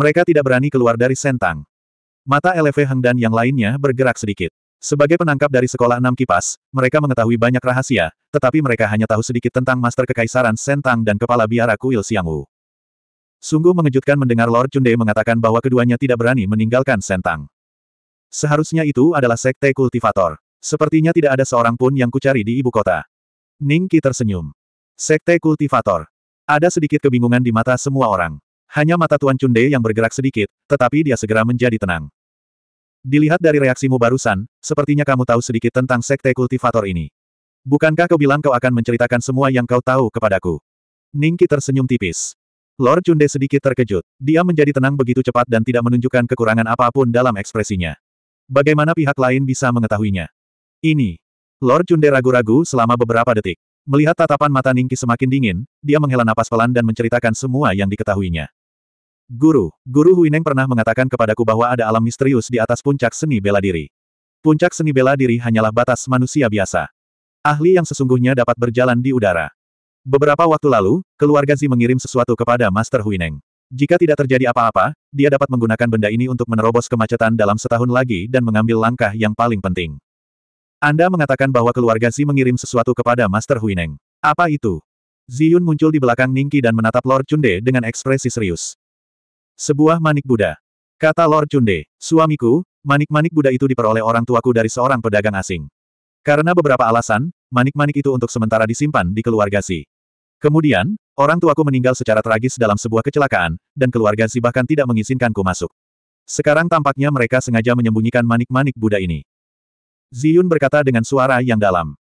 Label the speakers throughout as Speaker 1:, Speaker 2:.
Speaker 1: Mereka tidak berani keluar dari sentang. Mata LV Heng dan yang lainnya bergerak sedikit. Sebagai penangkap dari sekolah enam kipas, mereka mengetahui banyak rahasia, tetapi mereka hanya tahu sedikit tentang Master Kekaisaran Sentang dan Kepala Biara Kuil Siangwu. Sungguh mengejutkan mendengar Lord Chunde mengatakan bahwa keduanya tidak berani meninggalkan Sentang. Seharusnya itu adalah sekte kultivator. Sepertinya tidak ada seorang pun yang kucari di ibu kota. Ning Qi tersenyum. Sekte kultivator. Ada sedikit kebingungan di mata semua orang. Hanya mata Tuan Cunde yang bergerak sedikit, tetapi dia segera menjadi tenang. Dilihat dari reaksimu barusan, sepertinya kamu tahu sedikit tentang sekte kultivator ini. Bukankah kau bilang kau akan menceritakan semua yang kau tahu kepadaku? Ningki tersenyum tipis. Lord Cunde sedikit terkejut. Dia menjadi tenang begitu cepat dan tidak menunjukkan kekurangan apapun dalam ekspresinya. Bagaimana pihak lain bisa mengetahuinya? Ini. Lord Cunde ragu-ragu selama beberapa detik. Melihat tatapan mata Ningki semakin dingin, dia menghela napas pelan dan menceritakan semua yang diketahuinya. Guru, Guru Huineng pernah mengatakan kepadaku bahwa ada alam misterius di atas puncak seni bela diri. Puncak seni bela diri hanyalah batas manusia biasa. Ahli yang sesungguhnya dapat berjalan di udara. Beberapa waktu lalu, keluarga Zi mengirim sesuatu kepada Master Huineng. Jika tidak terjadi apa-apa, dia dapat menggunakan benda ini untuk menerobos kemacetan dalam setahun lagi dan mengambil langkah yang paling penting. Anda mengatakan bahwa keluarga Zi mengirim sesuatu kepada Master Huineng. Apa itu? Ziyun muncul di belakang Ningki dan menatap Lord Chunde dengan ekspresi serius. Sebuah manik Buddha. Kata Lord Chunde, suamiku, manik-manik Buddha itu diperoleh orang tuaku dari seorang pedagang asing. Karena beberapa alasan, manik-manik itu untuk sementara disimpan di keluarga Si. Kemudian, orang tuaku meninggal secara tragis dalam sebuah kecelakaan, dan keluarga Si bahkan tidak mengizinkanku masuk. Sekarang tampaknya mereka sengaja menyembunyikan manik-manik Buddha ini. Ziyun berkata dengan suara yang dalam.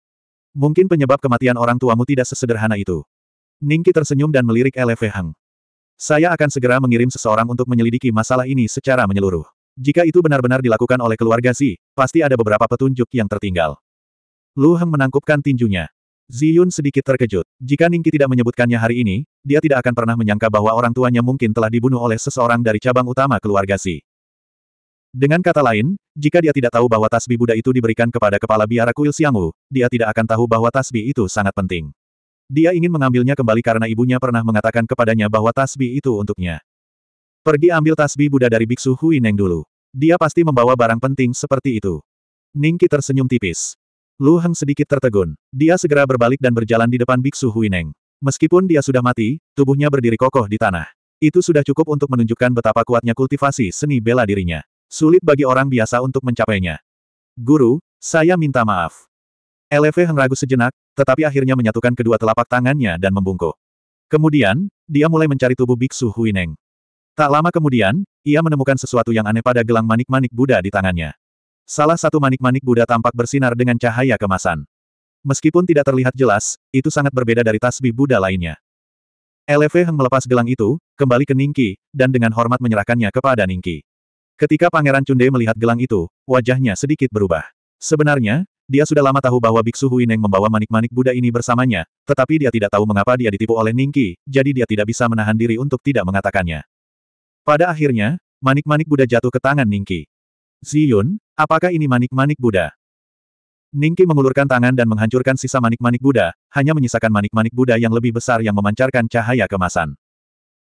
Speaker 1: Mungkin penyebab kematian orang tuamu tidak sesederhana itu. Ningki tersenyum dan melirik LV Hang. Saya akan segera mengirim seseorang untuk menyelidiki masalah ini secara menyeluruh. Jika itu benar-benar dilakukan oleh keluarga Zi, pasti ada beberapa petunjuk yang tertinggal. Lu Heng menangkupkan tinjunya. Ziyun sedikit terkejut. Jika Ningki tidak menyebutkannya hari ini, dia tidak akan pernah menyangka bahwa orang tuanya mungkin telah dibunuh oleh seseorang dari cabang utama keluarga Zi. Dengan kata lain, jika dia tidak tahu bahwa tasbih Buddha itu diberikan kepada kepala biara kuil Siangwu, dia tidak akan tahu bahwa tasbih itu sangat penting. Dia ingin mengambilnya kembali karena ibunya pernah mengatakan kepadanya bahwa tasbih itu untuknya. Pergi ambil tasbih Buddha dari Biksu Hui Neng dulu. Dia pasti membawa barang penting seperti itu. Ningki tersenyum tipis. Lu Heng sedikit tertegun. Dia segera berbalik dan berjalan di depan Biksu Hui Neng. Meskipun dia sudah mati, tubuhnya berdiri kokoh di tanah. Itu sudah cukup untuk menunjukkan betapa kuatnya kultivasi seni bela dirinya. Sulit bagi orang biasa untuk mencapainya. Guru, saya minta maaf. LV Heng ragu sejenak, tetapi akhirnya menyatukan kedua telapak tangannya dan membungkuk. Kemudian, dia mulai mencari tubuh biksu Huineng. Tak lama kemudian, ia menemukan sesuatu yang aneh pada gelang manik-manik Buddha di tangannya. Salah satu manik-manik Buddha tampak bersinar dengan cahaya kemasan. Meskipun tidak terlihat jelas, itu sangat berbeda dari tasbih Buddha lainnya. LV Heng melepas gelang itu, kembali ke Ningki, dan dengan hormat menyerahkannya kepada Ningki. Ketika Pangeran Cunde melihat gelang itu, wajahnya sedikit berubah. Sebenarnya, dia sudah lama tahu bahwa Biksu Huineng membawa manik-manik Buddha ini bersamanya, tetapi dia tidak tahu mengapa dia ditipu oleh Ningki, jadi dia tidak bisa menahan diri untuk tidak mengatakannya. Pada akhirnya, manik-manik Buddha jatuh ke tangan Ningki. Ziyun, apakah ini manik-manik Buddha? Ningki mengulurkan tangan dan menghancurkan sisa manik-manik Buddha, hanya menyisakan manik-manik Buddha yang lebih besar yang memancarkan cahaya kemasan.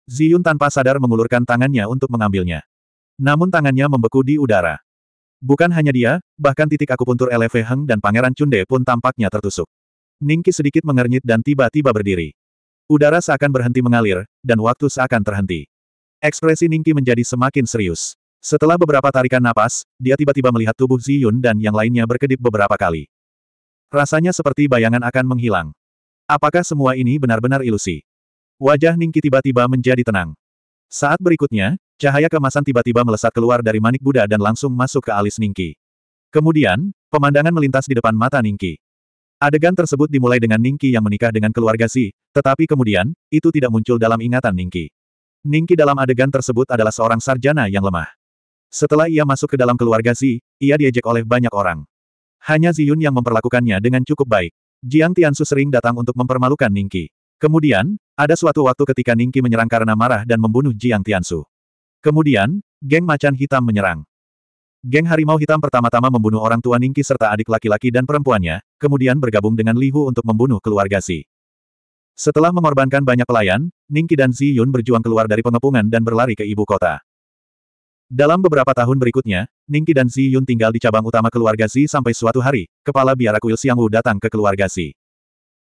Speaker 1: Ziyun tanpa sadar mengulurkan tangannya untuk mengambilnya. Namun tangannya membeku di udara. Bukan hanya dia, bahkan titik akupuntur LV Heng dan Pangeran Cunde pun tampaknya tertusuk. Ningki sedikit mengernyit dan tiba-tiba berdiri. Udara seakan berhenti mengalir, dan waktu seakan terhenti. Ekspresi Ningki menjadi semakin serius. Setelah beberapa tarikan napas, dia tiba-tiba melihat tubuh Ziyun dan yang lainnya berkedip beberapa kali. Rasanya seperti bayangan akan menghilang. Apakah semua ini benar-benar ilusi? Wajah Ningki tiba-tiba menjadi tenang. Saat berikutnya, Cahaya kemasan tiba-tiba melesat keluar dari manik Buddha dan langsung masuk ke alis Ningki. Kemudian, pemandangan melintas di depan mata Ningki. Adegan tersebut dimulai dengan Ningki yang menikah dengan keluarga Si, tetapi kemudian, itu tidak muncul dalam ingatan Ningki. Ningki dalam adegan tersebut adalah seorang sarjana yang lemah. Setelah ia masuk ke dalam keluarga Si, ia diejek oleh banyak orang. Hanya Ziyun yang memperlakukannya dengan cukup baik. Jiang Tiansu sering datang untuk mempermalukan Ningki. Kemudian, ada suatu waktu ketika Ningki menyerang karena marah dan membunuh Jiang Tiansu. Kemudian, geng macan hitam menyerang. Geng harimau hitam pertama-tama membunuh orang tua Ningki serta adik laki-laki dan perempuannya, kemudian bergabung dengan Li Hu untuk membunuh keluarga Si. Setelah mengorbankan banyak pelayan, Ningki dan Zi Yun berjuang keluar dari pengepungan dan berlari ke ibu kota. Dalam beberapa tahun berikutnya, Ningki dan Zi Yun tinggal di cabang utama keluarga Si sampai suatu hari, kepala biara kuil Siang Wu datang ke keluarga Si.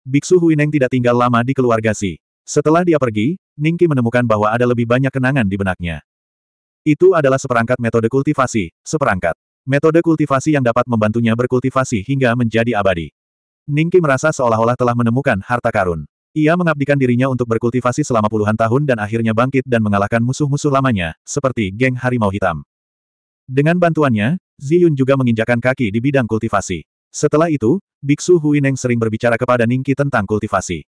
Speaker 1: Biksu Huineng tidak tinggal lama di keluarga Si. Setelah dia pergi, Ningki menemukan bahwa ada lebih banyak kenangan di benaknya. Itu adalah seperangkat metode kultivasi, seperangkat metode kultivasi yang dapat membantunya berkultivasi hingga menjadi abadi. Ningki merasa seolah-olah telah menemukan harta karun. Ia mengabdikan dirinya untuk berkultivasi selama puluhan tahun dan akhirnya bangkit dan mengalahkan musuh-musuh lamanya, seperti geng harimau hitam. Dengan bantuannya, Ziyun juga menginjakan kaki di bidang kultivasi. Setelah itu, Biksu Huineng sering berbicara kepada Ningki tentang kultivasi.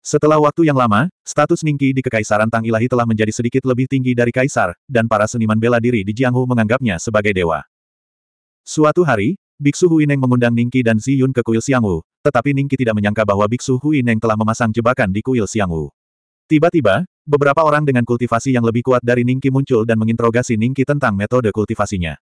Speaker 1: Setelah waktu yang lama, status Ningqi di Kekaisaran Tang Ilahi telah menjadi sedikit lebih tinggi dari kaisar, dan para seniman bela diri di Jianghu menganggapnya sebagai dewa. Suatu hari, Biksu Huineng mengundang Ningqi dan Zi Yun ke kuil Xiangwu, tetapi Ningqi tidak menyangka bahwa Biksu Huineng telah memasang jebakan di kuil Xiangwu. Tiba-tiba, beberapa orang dengan kultivasi yang lebih kuat dari Ningqi muncul dan menginterogasi Ningqi tentang metode kultivasinya.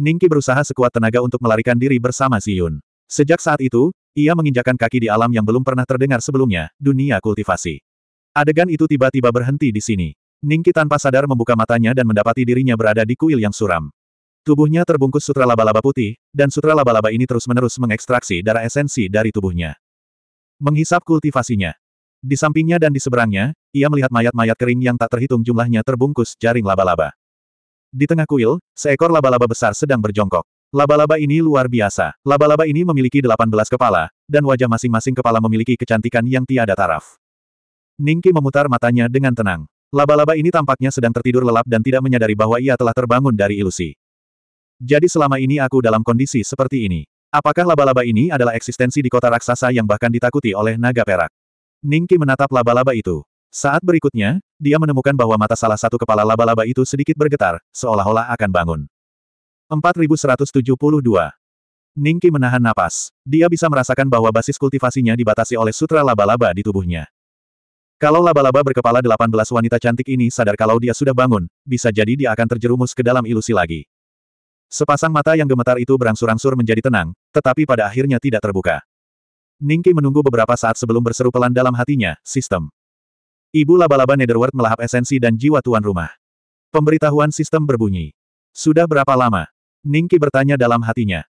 Speaker 1: Ningqi berusaha sekuat tenaga untuk melarikan diri bersama Zi Yun. Sejak saat itu, ia menginjakan kaki di alam yang belum pernah terdengar sebelumnya, dunia kultivasi. Adegan itu tiba-tiba berhenti di sini. Ningki tanpa sadar membuka matanya dan mendapati dirinya berada di kuil yang suram. Tubuhnya terbungkus sutra laba-laba putih, dan sutra laba-laba ini terus-menerus mengekstraksi darah esensi dari tubuhnya. Menghisap kultivasinya. Di sampingnya dan di seberangnya, ia melihat mayat-mayat kering yang tak terhitung jumlahnya terbungkus jaring laba-laba. Di tengah kuil, seekor laba-laba besar sedang berjongkok. Laba-laba ini luar biasa. Laba-laba ini memiliki 18 kepala, dan wajah masing-masing kepala memiliki kecantikan yang tiada taraf. Ningki memutar matanya dengan tenang. Laba-laba ini tampaknya sedang tertidur lelap dan tidak menyadari bahwa ia telah terbangun dari ilusi. Jadi selama ini aku dalam kondisi seperti ini. Apakah laba-laba ini adalah eksistensi di kota raksasa yang bahkan ditakuti oleh naga perak? Ningki menatap laba-laba itu. Saat berikutnya, dia menemukan bahwa mata salah satu kepala laba-laba itu sedikit bergetar, seolah-olah akan bangun. 4172. Ningki menahan napas. Dia bisa merasakan bahwa basis kultivasinya dibatasi oleh sutra laba-laba di tubuhnya. Kalau laba-laba berkepala 18 wanita cantik ini sadar kalau dia sudah bangun, bisa jadi dia akan terjerumus ke dalam ilusi lagi. Sepasang mata yang gemetar itu berangsur-angsur menjadi tenang, tetapi pada akhirnya tidak terbuka. Ningki menunggu beberapa saat sebelum berseru pelan dalam hatinya, sistem. Ibu laba-laba Netherworld melahap esensi dan jiwa tuan rumah. Pemberitahuan sistem berbunyi. Sudah berapa lama, Ningki bertanya dalam hatinya.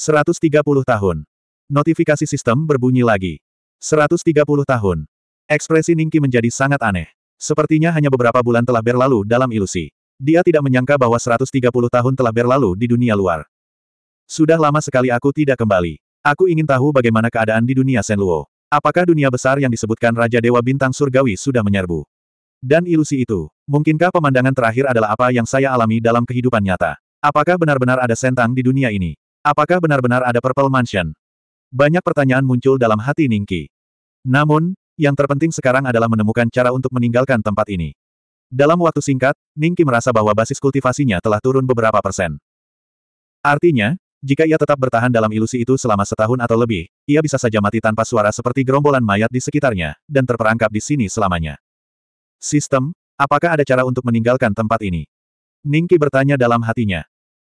Speaker 1: 130 tahun. Notifikasi sistem berbunyi lagi. 130 tahun. Ekspresi Ningki menjadi sangat aneh. Sepertinya hanya beberapa bulan telah berlalu dalam ilusi. Dia tidak menyangka bahwa 130 tahun telah berlalu di dunia luar. Sudah lama sekali aku tidak kembali. Aku ingin tahu bagaimana keadaan di dunia Senluo. Apakah dunia besar yang disebutkan Raja Dewa Bintang Surgawi sudah menyerbu? Dan ilusi itu, mungkinkah pemandangan terakhir adalah apa yang saya alami dalam kehidupan nyata? Apakah benar-benar ada sentang di dunia ini? Apakah benar-benar ada Purple Mansion? Banyak pertanyaan muncul dalam hati Ningki. Namun, yang terpenting sekarang adalah menemukan cara untuk meninggalkan tempat ini. Dalam waktu singkat, Ningki merasa bahwa basis kultivasinya telah turun beberapa persen. Artinya, jika ia tetap bertahan dalam ilusi itu selama setahun atau lebih, ia bisa saja mati tanpa suara seperti gerombolan mayat di sekitarnya, dan terperangkap di sini selamanya. Sistem, apakah ada cara untuk meninggalkan tempat ini? Ningki bertanya dalam hatinya.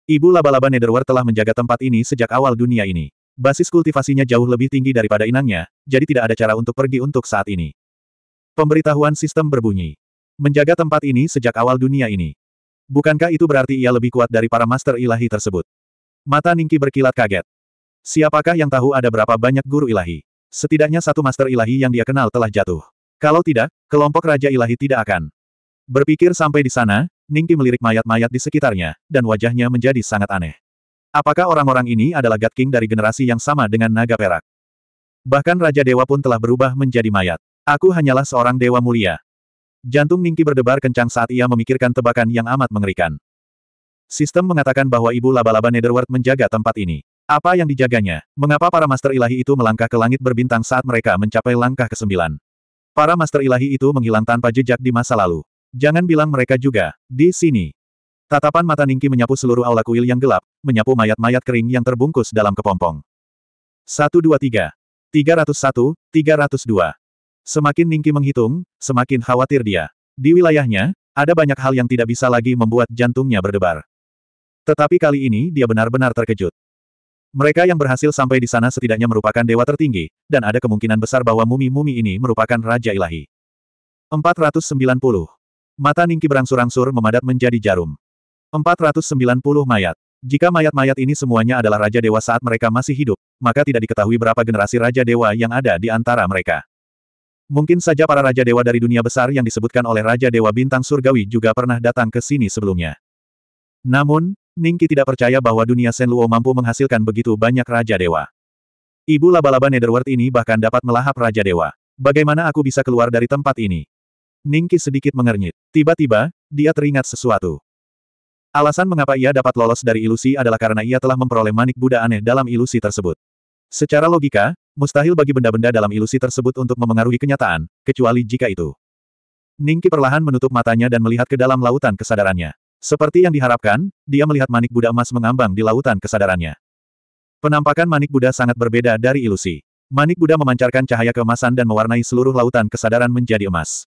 Speaker 1: Ibu laba-laba Netherworld telah menjaga tempat ini sejak awal dunia ini. Basis kultivasinya jauh lebih tinggi daripada inangnya, jadi tidak ada cara untuk pergi untuk saat ini. Pemberitahuan sistem berbunyi. Menjaga tempat ini sejak awal dunia ini. Bukankah itu berarti ia lebih kuat dari para master ilahi tersebut? Mata Ningki berkilat kaget. Siapakah yang tahu ada berapa banyak guru ilahi? Setidaknya satu master ilahi yang dia kenal telah jatuh. Kalau tidak, kelompok Raja Ilahi tidak akan. Berpikir sampai di sana, Ningki melirik mayat-mayat di sekitarnya, dan wajahnya menjadi sangat aneh. Apakah orang-orang ini adalah God King dari generasi yang sama dengan naga perak? Bahkan Raja Dewa pun telah berubah menjadi mayat. Aku hanyalah seorang dewa mulia. Jantung Ningki berdebar kencang saat ia memikirkan tebakan yang amat mengerikan. Sistem mengatakan bahwa ibu laba-laba Netherworld menjaga tempat ini. Apa yang dijaganya? Mengapa para master ilahi itu melangkah ke langit berbintang saat mereka mencapai langkah ke-9? Para master ilahi itu menghilang tanpa jejak di masa lalu. Jangan bilang mereka juga, di sini. Tatapan mata Ningki menyapu seluruh aula kuil yang gelap, menyapu mayat-mayat kering yang terbungkus dalam kepompong. 123. 301, 302. Semakin Ningki menghitung, semakin khawatir dia. Di wilayahnya, ada banyak hal yang tidak bisa lagi membuat jantungnya berdebar. Tetapi kali ini dia benar-benar terkejut. Mereka yang berhasil sampai di sana setidaknya merupakan dewa tertinggi, dan ada kemungkinan besar bahwa mumi-mumi ini merupakan Raja Ilahi. 490. Mata Ningki berangsur-angsur memadat menjadi jarum. 490 mayat. Jika mayat-mayat ini semuanya adalah Raja Dewa saat mereka masih hidup, maka tidak diketahui berapa generasi Raja Dewa yang ada di antara mereka. Mungkin saja para Raja Dewa dari dunia besar yang disebutkan oleh Raja Dewa Bintang Surgawi juga pernah datang ke sini sebelumnya. Namun, Ningki tidak percaya bahwa dunia Senluo mampu menghasilkan begitu banyak Raja Dewa. Ibu laba-laba Netherworld ini bahkan dapat melahap Raja Dewa. Bagaimana aku bisa keluar dari tempat ini? Ningki sedikit mengernyit. Tiba-tiba, dia teringat sesuatu. Alasan mengapa ia dapat lolos dari ilusi adalah karena ia telah memperoleh manik Buddha aneh dalam ilusi tersebut. Secara logika, mustahil bagi benda-benda dalam ilusi tersebut untuk memengaruhi kenyataan, kecuali jika itu. Ningki perlahan menutup matanya dan melihat ke dalam lautan kesadarannya. Seperti yang diharapkan, dia melihat manik Buddha emas mengambang di lautan kesadarannya. Penampakan manik Buddha sangat berbeda dari ilusi. Manik Buddha memancarkan cahaya keemasan dan mewarnai seluruh lautan kesadaran menjadi emas.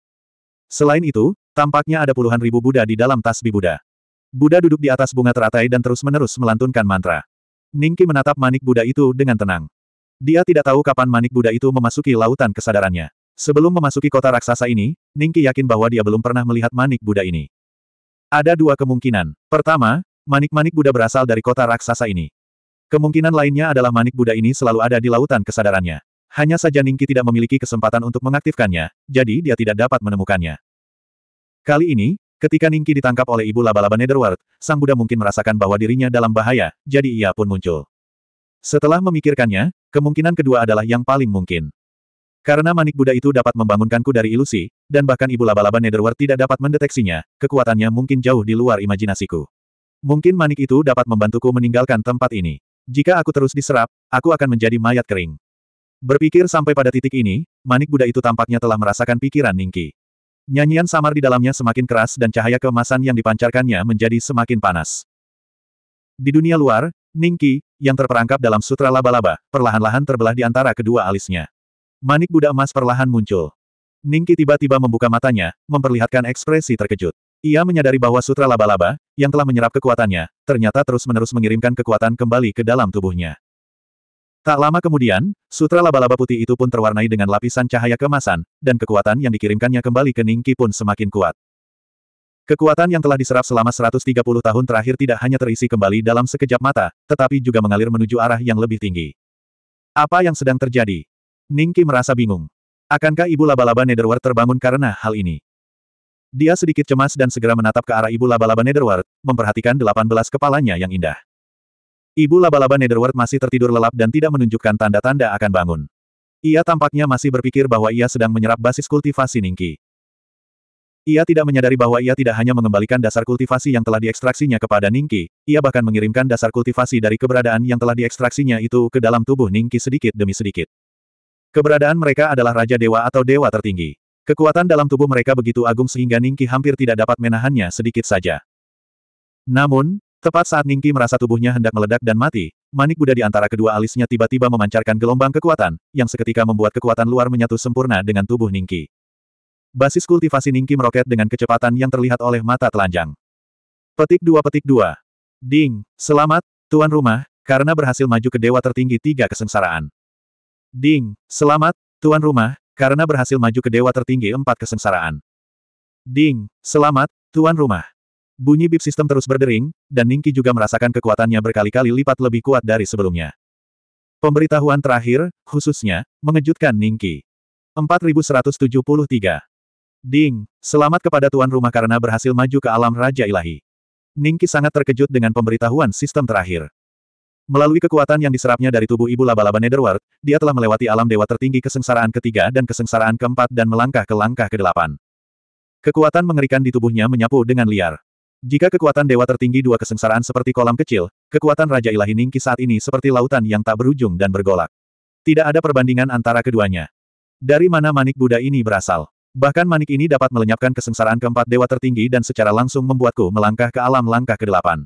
Speaker 1: Selain itu, tampaknya ada puluhan ribu Buddha di dalam tasbih Buddha. Buddha duduk di atas bunga teratai dan terus-menerus melantunkan mantra. Ningki menatap manik Buddha itu dengan tenang. Dia tidak tahu kapan manik Buddha itu memasuki lautan kesadarannya. Sebelum memasuki kota raksasa ini, Ningki yakin bahwa dia belum pernah melihat manik Buddha ini. Ada dua kemungkinan. Pertama, manik-manik Buddha berasal dari kota raksasa ini. Kemungkinan lainnya adalah manik Buddha ini selalu ada di lautan kesadarannya. Hanya saja Ningki tidak memiliki kesempatan untuk mengaktifkannya, jadi dia tidak dapat menemukannya. Kali ini, ketika Ningki ditangkap oleh ibu laba-laba Netherworld, Sang Buddha mungkin merasakan bahwa dirinya dalam bahaya, jadi ia pun muncul. Setelah memikirkannya, kemungkinan kedua adalah yang paling mungkin. Karena manik Buddha itu dapat membangunkanku dari ilusi, dan bahkan ibu laba-laba Netherworld tidak dapat mendeteksinya, kekuatannya mungkin jauh di luar imajinasiku. Mungkin manik itu dapat membantuku meninggalkan tempat ini. Jika aku terus diserap, aku akan menjadi mayat kering. Berpikir sampai pada titik ini, manik Buddha itu tampaknya telah merasakan pikiran Ningki. Nyanyian samar di dalamnya semakin keras dan cahaya kemasan yang dipancarkannya menjadi semakin panas. Di dunia luar, Ningki, yang terperangkap dalam sutra laba-laba, perlahan-lahan terbelah di antara kedua alisnya. Manik Buddha emas perlahan muncul. Ningki tiba-tiba membuka matanya, memperlihatkan ekspresi terkejut. Ia menyadari bahwa sutra laba-laba, yang telah menyerap kekuatannya, ternyata terus-menerus mengirimkan kekuatan kembali ke dalam tubuhnya. Tak lama kemudian, sutra laba-laba putih itu pun terwarnai dengan lapisan cahaya kemasan, dan kekuatan yang dikirimkannya kembali ke Ningki pun semakin kuat. Kekuatan yang telah diserap selama 130 tahun terakhir tidak hanya terisi kembali dalam sekejap mata, tetapi juga mengalir menuju arah yang lebih tinggi. Apa yang sedang terjadi? Ningki merasa bingung. Akankah ibu laba-laba Netherworld terbangun karena hal ini? Dia sedikit cemas dan segera menatap ke arah ibu laba-laba Netherworld, memperhatikan 18 kepalanya yang indah. Ibu laba-laba Netherworld masih tertidur lelap dan tidak menunjukkan tanda-tanda akan bangun. Ia tampaknya masih berpikir bahwa ia sedang menyerap basis kultivasi Ningki. Ia tidak menyadari bahwa ia tidak hanya mengembalikan dasar kultivasi yang telah diekstraksinya kepada Ningki, ia bahkan mengirimkan dasar kultivasi dari keberadaan yang telah diekstraksinya itu ke dalam tubuh Ningki sedikit demi sedikit. Keberadaan mereka adalah Raja Dewa atau Dewa tertinggi. Kekuatan dalam tubuh mereka begitu agung sehingga Ningki hampir tidak dapat menahannya sedikit saja. Namun, Tepat saat Ningki merasa tubuhnya hendak meledak dan mati, manik Buddha di antara kedua alisnya tiba-tiba memancarkan gelombang kekuatan, yang seketika membuat kekuatan luar menyatu sempurna dengan tubuh Ningki. Basis kultivasi Ningki meroket dengan kecepatan yang terlihat oleh mata telanjang. Petik dua petik dua. Ding, selamat, tuan rumah, karena berhasil maju ke dewa tertinggi tiga kesengsaraan. Ding, selamat, tuan rumah, karena berhasil maju ke dewa tertinggi empat kesengsaraan. Ding, selamat, tuan rumah. Bunyi bip sistem terus berdering, dan Ningki juga merasakan kekuatannya berkali-kali lipat lebih kuat dari sebelumnya. Pemberitahuan terakhir, khususnya, mengejutkan Ningki. 4173. Ding, selamat kepada tuan rumah karena berhasil maju ke alam Raja Ilahi. Ningki sangat terkejut dengan pemberitahuan sistem terakhir. Melalui kekuatan yang diserapnya dari tubuh ibu laba-laba Netherworld, dia telah melewati alam dewa tertinggi kesengsaraan ketiga dan kesengsaraan keempat dan melangkah ke langkah kedelapan. Kekuatan mengerikan di tubuhnya menyapu dengan liar. Jika kekuatan dewa tertinggi dua kesengsaraan seperti kolam kecil, kekuatan Raja Ilahi Ningki saat ini seperti lautan yang tak berujung dan bergolak. Tidak ada perbandingan antara keduanya. Dari mana manik Buddha ini berasal? Bahkan manik ini dapat melenyapkan kesengsaraan keempat dewa tertinggi dan secara langsung membuatku melangkah ke alam langkah kedelapan.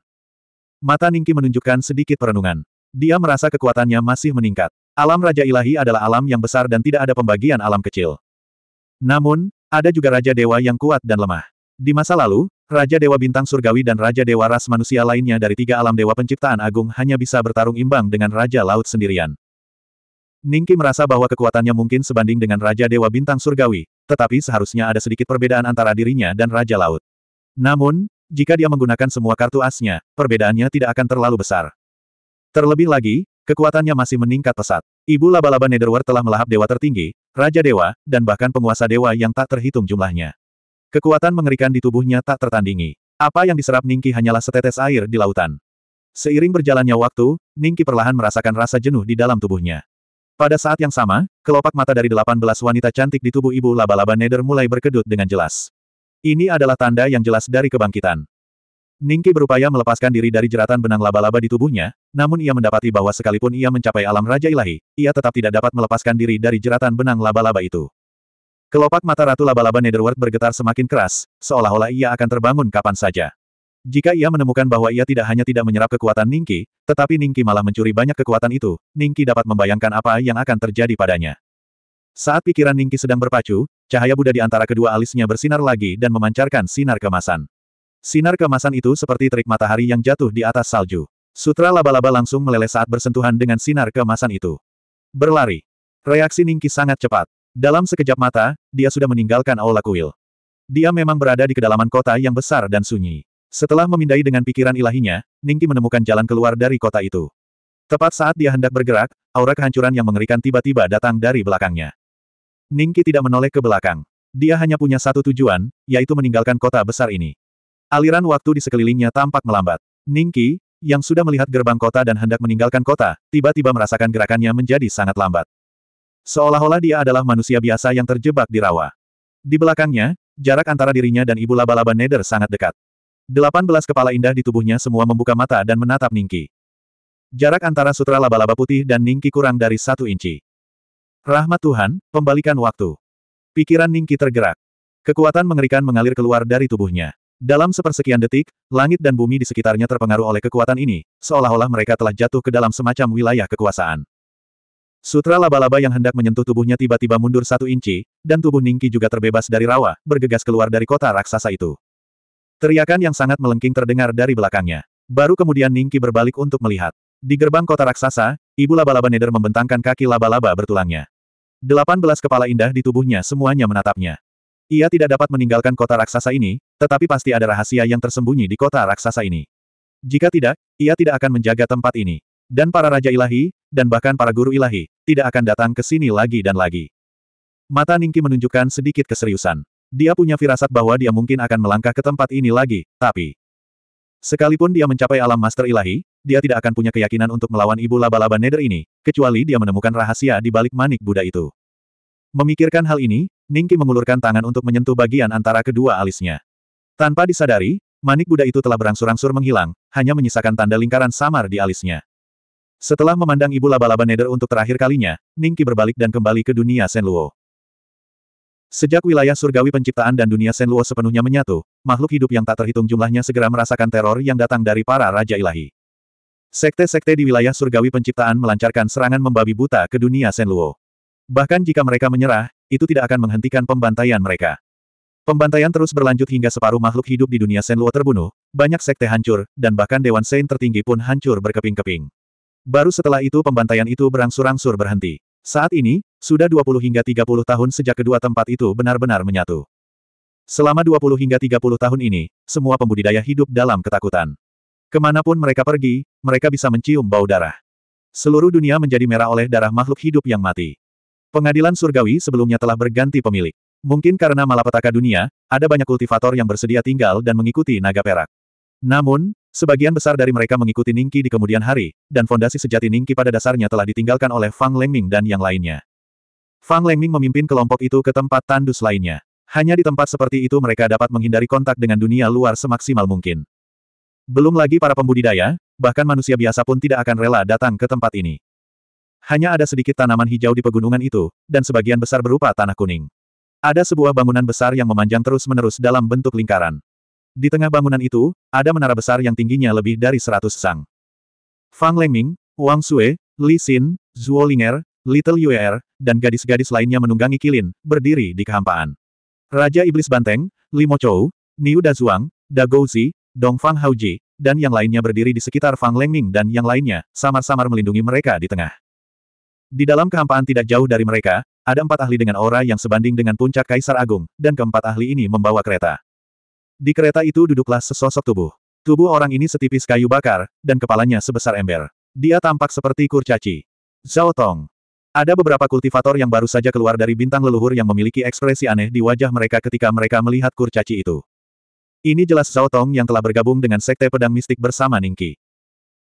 Speaker 1: Mata Ningki menunjukkan sedikit perenungan. Dia merasa kekuatannya masih meningkat. Alam Raja Ilahi adalah alam yang besar dan tidak ada pembagian alam kecil. Namun, ada juga Raja Dewa yang kuat dan lemah. Di masa lalu, Raja Dewa Bintang Surgawi dan Raja Dewa Ras manusia lainnya dari tiga alam Dewa Penciptaan Agung hanya bisa bertarung imbang dengan Raja Laut sendirian. Ningki merasa bahwa kekuatannya mungkin sebanding dengan Raja Dewa Bintang Surgawi, tetapi seharusnya ada sedikit perbedaan antara dirinya dan Raja Laut. Namun, jika dia menggunakan semua kartu asnya, perbedaannya tidak akan terlalu besar. Terlebih lagi, kekuatannya masih meningkat pesat. Ibu laba-laba Netherworld telah melahap dewa tertinggi, raja dewa, dan bahkan penguasa dewa yang tak terhitung jumlahnya. Kekuatan mengerikan di tubuhnya tak tertandingi. Apa yang diserap Ningki hanyalah setetes air di lautan. Seiring berjalannya waktu, Ningki perlahan merasakan rasa jenuh di dalam tubuhnya. Pada saat yang sama, kelopak mata dari delapan belas wanita cantik di tubuh ibu laba-laba Nether mulai berkedut dengan jelas. Ini adalah tanda yang jelas dari kebangkitan. Ningki berupaya melepaskan diri dari jeratan benang laba-laba di tubuhnya, namun ia mendapati bahwa sekalipun ia mencapai alam Raja Ilahi, ia tetap tidak dapat melepaskan diri dari jeratan benang laba-laba itu. Kelopak mata Ratu Laba-Laba Netherworld bergetar semakin keras, seolah-olah ia akan terbangun kapan saja. Jika ia menemukan bahwa ia tidak hanya tidak menyerap kekuatan Ningki, tetapi Ningki malah mencuri banyak kekuatan itu, Ningki dapat membayangkan apa yang akan terjadi padanya. Saat pikiran Ningki sedang berpacu, cahaya Buddha di antara kedua alisnya bersinar lagi dan memancarkan sinar kemasan. Sinar kemasan itu seperti terik matahari yang jatuh di atas salju. Sutra laba-laba langsung meleleh saat bersentuhan dengan sinar kemasan itu. Berlari. Reaksi Ningki sangat cepat. Dalam sekejap mata, dia sudah meninggalkan Aula Kuil. Dia memang berada di kedalaman kota yang besar dan sunyi. Setelah memindai dengan pikiran ilahinya, Ningki menemukan jalan keluar dari kota itu. Tepat saat dia hendak bergerak, aura kehancuran yang mengerikan tiba-tiba datang dari belakangnya. Ningki tidak menoleh ke belakang. Dia hanya punya satu tujuan, yaitu meninggalkan kota besar ini. Aliran waktu di sekelilingnya tampak melambat. Ningki, yang sudah melihat gerbang kota dan hendak meninggalkan kota, tiba-tiba merasakan gerakannya menjadi sangat lambat. Seolah-olah dia adalah manusia biasa yang terjebak di rawa. Di belakangnya, jarak antara dirinya dan ibu laba-laba Nether sangat dekat. Delapan belas kepala indah di tubuhnya semua membuka mata dan menatap Ningki. Jarak antara sutra laba-laba putih dan Ningki kurang dari satu inci. Rahmat Tuhan, pembalikan waktu. Pikiran Ningki tergerak. Kekuatan mengerikan mengalir keluar dari tubuhnya. Dalam sepersekian detik, langit dan bumi di sekitarnya terpengaruh oleh kekuatan ini, seolah-olah mereka telah jatuh ke dalam semacam wilayah kekuasaan. Sutra laba-laba yang hendak menyentuh tubuhnya tiba-tiba mundur satu inci, dan tubuh Ningki juga terbebas dari rawa, bergegas keluar dari kota raksasa itu. Teriakan yang sangat melengking terdengar dari belakangnya. Baru kemudian Ningki berbalik untuk melihat. Di gerbang kota raksasa, ibu laba-laba Neder membentangkan kaki laba-laba bertulangnya. Delapan belas kepala indah di tubuhnya semuanya menatapnya. Ia tidak dapat meninggalkan kota raksasa ini, tetapi pasti ada rahasia yang tersembunyi di kota raksasa ini. Jika tidak, ia tidak akan menjaga tempat ini dan para raja ilahi, dan bahkan para guru ilahi, tidak akan datang ke sini lagi dan lagi. Mata Ningki menunjukkan sedikit keseriusan. Dia punya firasat bahwa dia mungkin akan melangkah ke tempat ini lagi, tapi... Sekalipun dia mencapai alam master ilahi, dia tidak akan punya keyakinan untuk melawan ibu laba-laba Neder ini, kecuali dia menemukan rahasia di balik manik Buddha itu. Memikirkan hal ini, Ningki mengulurkan tangan untuk menyentuh bagian antara kedua alisnya. Tanpa disadari, manik Buddha itu telah berangsur-angsur menghilang, hanya menyisakan tanda lingkaran samar di alisnya. Setelah memandang ibu laba-laba Nether untuk terakhir kalinya, Ningki berbalik dan kembali ke dunia Senluo. Sejak wilayah surgawi penciptaan dan dunia Senluo sepenuhnya menyatu, makhluk hidup yang tak terhitung jumlahnya segera merasakan teror yang datang dari para Raja Ilahi. Sekte-sekte di wilayah surgawi penciptaan melancarkan serangan membabi buta ke dunia Senluo. Bahkan jika mereka menyerah, itu tidak akan menghentikan pembantaian mereka. Pembantaian terus berlanjut hingga separuh makhluk hidup di dunia Senluo terbunuh, banyak sekte hancur, dan bahkan Dewan Sein tertinggi pun hancur berkeping-keping. Baru setelah itu pembantaian itu berangsur-angsur berhenti. Saat ini, sudah 20 hingga 30 tahun sejak kedua tempat itu benar-benar menyatu. Selama 20 hingga 30 tahun ini, semua pembudidaya hidup dalam ketakutan. Kemanapun mereka pergi, mereka bisa mencium bau darah. Seluruh dunia menjadi merah oleh darah makhluk hidup yang mati. Pengadilan surgawi sebelumnya telah berganti pemilik. Mungkin karena malapetaka dunia, ada banyak kultivator yang bersedia tinggal dan mengikuti naga perak. Namun, Sebagian besar dari mereka mengikuti Ningqi di kemudian hari, dan fondasi sejati Ningqi pada dasarnya telah ditinggalkan oleh Fang Lengming dan yang lainnya. Fang Lengming memimpin kelompok itu ke tempat tandus lainnya. Hanya di tempat seperti itu mereka dapat menghindari kontak dengan dunia luar semaksimal mungkin. Belum lagi para pembudidaya, bahkan manusia biasa pun tidak akan rela datang ke tempat ini. Hanya ada sedikit tanaman hijau di pegunungan itu, dan sebagian besar berupa tanah kuning. Ada sebuah bangunan besar yang memanjang terus-menerus dalam bentuk lingkaran. Di tengah bangunan itu, ada menara besar yang tingginya lebih dari seratus sang. Fang Lengming, Wang Sue, Li Xin, Zhuo Linger, Little Yuer, dan gadis-gadis lainnya menunggangi kilin, berdiri di kehampaan. Raja Iblis Banteng, Mo Chou, Niu Zhuang, Da Gouzi, Dong Fang Haoji, dan yang lainnya berdiri di sekitar Fang Lengming dan yang lainnya, samar-samar melindungi mereka di tengah. Di dalam kehampaan tidak jauh dari mereka, ada empat ahli dengan aura yang sebanding dengan puncak Kaisar Agung, dan keempat ahli ini membawa kereta. Di kereta itu duduklah sesosok tubuh. Tubuh orang ini setipis kayu bakar, dan kepalanya sebesar ember. Dia tampak seperti kurcaci. Zhao Tong. Ada beberapa kultivator yang baru saja keluar dari bintang leluhur yang memiliki ekspresi aneh di wajah mereka ketika mereka melihat kurcaci itu. Ini jelas Zhao Tong yang telah bergabung dengan Sekte Pedang Mistik bersama Ningki.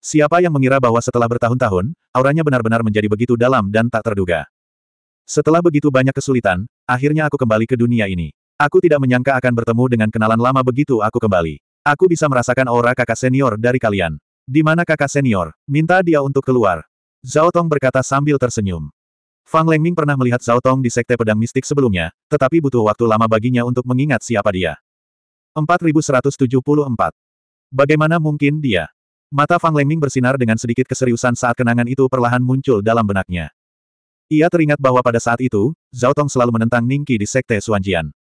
Speaker 1: Siapa yang mengira bahwa setelah bertahun-tahun, auranya benar-benar menjadi begitu dalam dan tak terduga. Setelah begitu banyak kesulitan, akhirnya aku kembali ke dunia ini. Aku tidak menyangka akan bertemu dengan kenalan lama begitu aku kembali. Aku bisa merasakan aura kakak senior dari kalian. Di mana kakak senior? Minta dia untuk keluar. Zhao Tong berkata sambil tersenyum. Fang Lengming pernah melihat Zhao Tong di Sekte Pedang Mistik sebelumnya, tetapi butuh waktu lama baginya untuk mengingat siapa dia. 4174. Bagaimana mungkin dia? Mata Fang Lengming bersinar dengan sedikit keseriusan saat kenangan itu perlahan muncul dalam benaknya. Ia teringat bahwa pada saat itu, Zhao Tong selalu menentang Ningqi di Sekte Suanjian.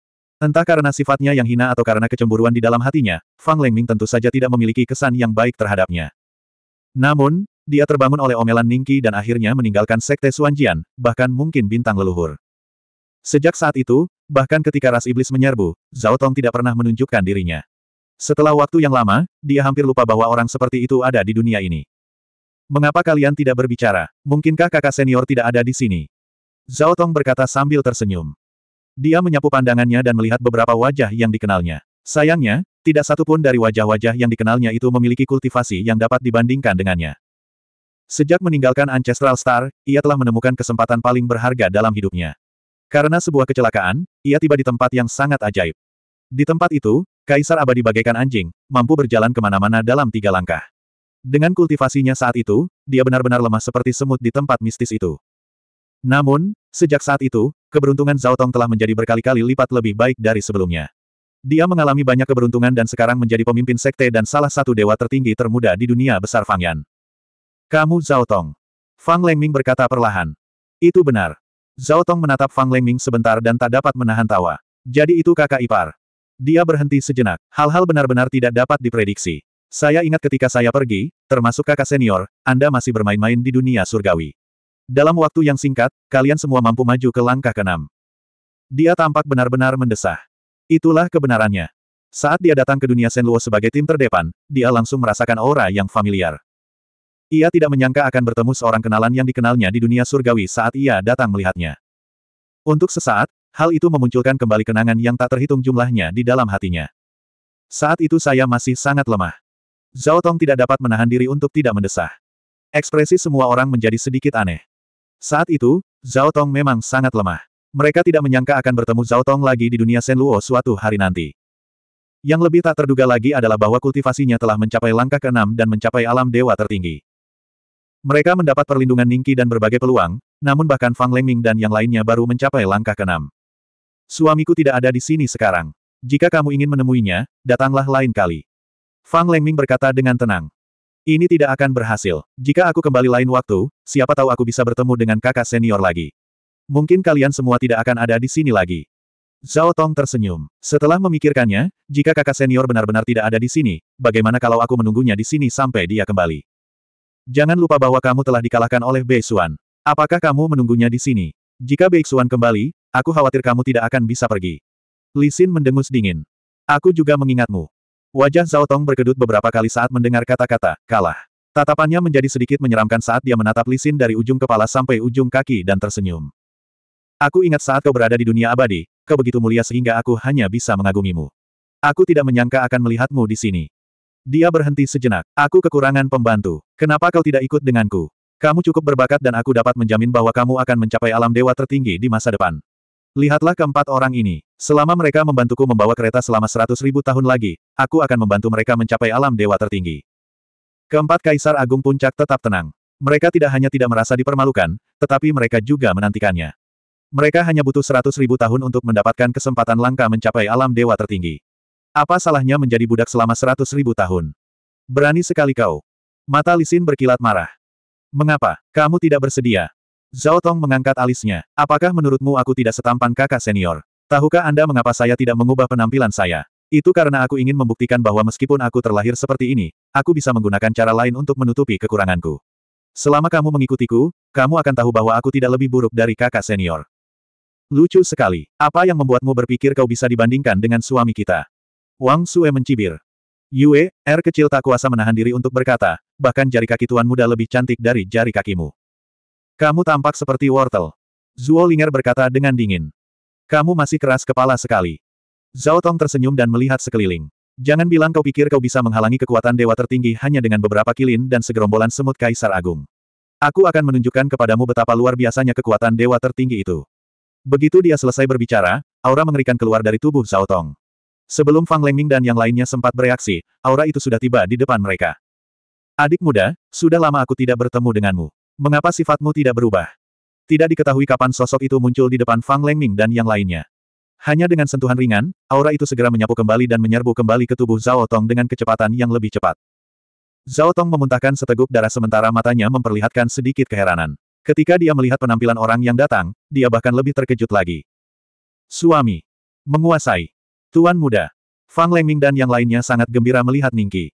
Speaker 1: Entah karena sifatnya yang hina atau karena kecemburuan di dalam hatinya, Fang Lengming tentu saja tidak memiliki kesan yang baik terhadapnya. Namun, dia terbangun oleh omelan Ningki dan akhirnya meninggalkan Sekte Suanjian, bahkan mungkin bintang leluhur. Sejak saat itu, bahkan ketika ras iblis menyerbu, Zhao Tong tidak pernah menunjukkan dirinya. Setelah waktu yang lama, dia hampir lupa bahwa orang seperti itu ada di dunia ini. Mengapa kalian tidak berbicara? Mungkinkah kakak senior tidak ada di sini? Zhao Tong berkata sambil tersenyum. Dia menyapu pandangannya dan melihat beberapa wajah yang dikenalnya. Sayangnya, tidak satupun dari wajah-wajah yang dikenalnya itu memiliki kultivasi yang dapat dibandingkan dengannya. Sejak meninggalkan Ancestral Star, ia telah menemukan kesempatan paling berharga dalam hidupnya. Karena sebuah kecelakaan, ia tiba di tempat yang sangat ajaib. Di tempat itu, Kaisar Abadi bagaikan anjing, mampu berjalan kemana-mana dalam tiga langkah. Dengan kultivasinya saat itu, dia benar-benar lemah seperti semut di tempat mistis itu. Namun, sejak saat itu, keberuntungan Zhao Tong telah menjadi berkali-kali lipat lebih baik dari sebelumnya. Dia mengalami banyak keberuntungan dan sekarang menjadi pemimpin sekte dan salah satu dewa tertinggi termuda di dunia besar Fang Yan. Kamu Zhao Tong. Fang Lengming berkata perlahan. Itu benar. Zhao Tong menatap Fang Lengming sebentar dan tak dapat menahan tawa. Jadi itu kakak ipar. Dia berhenti sejenak. Hal-hal benar-benar tidak dapat diprediksi. Saya ingat ketika saya pergi, termasuk kakak senior, Anda masih bermain-main di dunia surgawi. Dalam waktu yang singkat, kalian semua mampu maju ke langkah keenam. Dia tampak benar-benar mendesah. Itulah kebenarannya. Saat dia datang ke dunia Senluo sebagai tim terdepan, dia langsung merasakan aura yang familiar. Ia tidak menyangka akan bertemu seorang kenalan yang dikenalnya di dunia surgawi saat ia datang melihatnya. Untuk sesaat, hal itu memunculkan kembali kenangan yang tak terhitung jumlahnya di dalam hatinya. Saat itu saya masih sangat lemah. Zhao Tong tidak dapat menahan diri untuk tidak mendesah. Ekspresi semua orang menjadi sedikit aneh. Saat itu, Zhao Tong memang sangat lemah. Mereka tidak menyangka akan bertemu Zhao Tong lagi di dunia Luo suatu hari nanti. Yang lebih tak terduga lagi adalah bahwa kultivasinya telah mencapai langkah keenam dan mencapai alam dewa tertinggi. Mereka mendapat perlindungan Ningqi dan berbagai peluang, namun bahkan Fang Lengming dan yang lainnya baru mencapai langkah keenam. Suamiku tidak ada di sini sekarang. Jika kamu ingin menemuinya, datanglah lain kali. Fang Lengming berkata dengan tenang. Ini tidak akan berhasil. Jika aku kembali lain waktu, siapa tahu aku bisa bertemu dengan kakak senior lagi. Mungkin kalian semua tidak akan ada di sini lagi. Zhao Tong tersenyum. Setelah memikirkannya, jika kakak senior benar-benar tidak ada di sini, bagaimana kalau aku menunggunya di sini sampai dia kembali? Jangan lupa bahwa kamu telah dikalahkan oleh Bei Xuan. Apakah kamu menunggunya di sini? Jika Bei Xuan kembali, aku khawatir kamu tidak akan bisa pergi. Li Xin mendengus dingin. Aku juga mengingatmu. Wajah Zhao Tong berkedut beberapa kali saat mendengar kata-kata, kalah. Tatapannya menjadi sedikit menyeramkan saat dia menatap Lisin dari ujung kepala sampai ujung kaki dan tersenyum. Aku ingat saat kau berada di dunia abadi, kau begitu mulia sehingga aku hanya bisa mengagumimu. Aku tidak menyangka akan melihatmu di sini. Dia berhenti sejenak. Aku kekurangan pembantu. Kenapa kau tidak ikut denganku? Kamu cukup berbakat dan aku dapat menjamin bahwa kamu akan mencapai alam dewa tertinggi di masa depan. Lihatlah keempat orang ini. Selama mereka membantuku membawa kereta selama seratus ribu tahun lagi, aku akan membantu mereka mencapai alam dewa tertinggi. Keempat Kaisar Agung Puncak tetap tenang. Mereka tidak hanya tidak merasa dipermalukan, tetapi mereka juga menantikannya. Mereka hanya butuh seratus ribu tahun untuk mendapatkan kesempatan langka mencapai alam dewa tertinggi. Apa salahnya menjadi budak selama seratus ribu tahun? Berani sekali kau. Mata Lisin berkilat marah. Mengapa, kamu tidak bersedia? Zhao Tong mengangkat alisnya. Apakah menurutmu aku tidak setampan kakak senior? Tahukah Anda mengapa saya tidak mengubah penampilan saya? Itu karena aku ingin membuktikan bahwa meskipun aku terlahir seperti ini, aku bisa menggunakan cara lain untuk menutupi kekuranganku. Selama kamu mengikutiku, kamu akan tahu bahwa aku tidak lebih buruk dari kakak senior. Lucu sekali. Apa yang membuatmu berpikir kau bisa dibandingkan dengan suami kita? Wang Sue mencibir. Yue, R kecil tak kuasa menahan diri untuk berkata, bahkan jari kaki tuan muda lebih cantik dari jari kakimu. Kamu tampak seperti wortel. Zuo Linger berkata dengan dingin. Kamu masih keras kepala sekali. Zhao Tong tersenyum dan melihat sekeliling. Jangan bilang kau pikir kau bisa menghalangi kekuatan dewa tertinggi hanya dengan beberapa kilin dan segerombolan semut kaisar agung. Aku akan menunjukkan kepadamu betapa luar biasanya kekuatan dewa tertinggi itu. Begitu dia selesai berbicara, aura mengerikan keluar dari tubuh Zhao Tong. Sebelum Fang Lengming dan yang lainnya sempat bereaksi, aura itu sudah tiba di depan mereka. Adik muda, sudah lama aku tidak bertemu denganmu. Mengapa sifatmu tidak berubah? Tidak diketahui kapan sosok itu muncul di depan Fang Lengming dan yang lainnya. Hanya dengan sentuhan ringan, aura itu segera menyapu kembali dan menyerbu kembali ke tubuh Zhao Tong dengan kecepatan yang lebih cepat. Zhao Tong memuntahkan seteguk darah sementara matanya memperlihatkan sedikit keheranan. Ketika dia melihat penampilan orang yang datang, dia bahkan lebih terkejut lagi. Suami. Menguasai. Tuan muda. Fang Lengming dan yang lainnya sangat gembira melihat Ningki.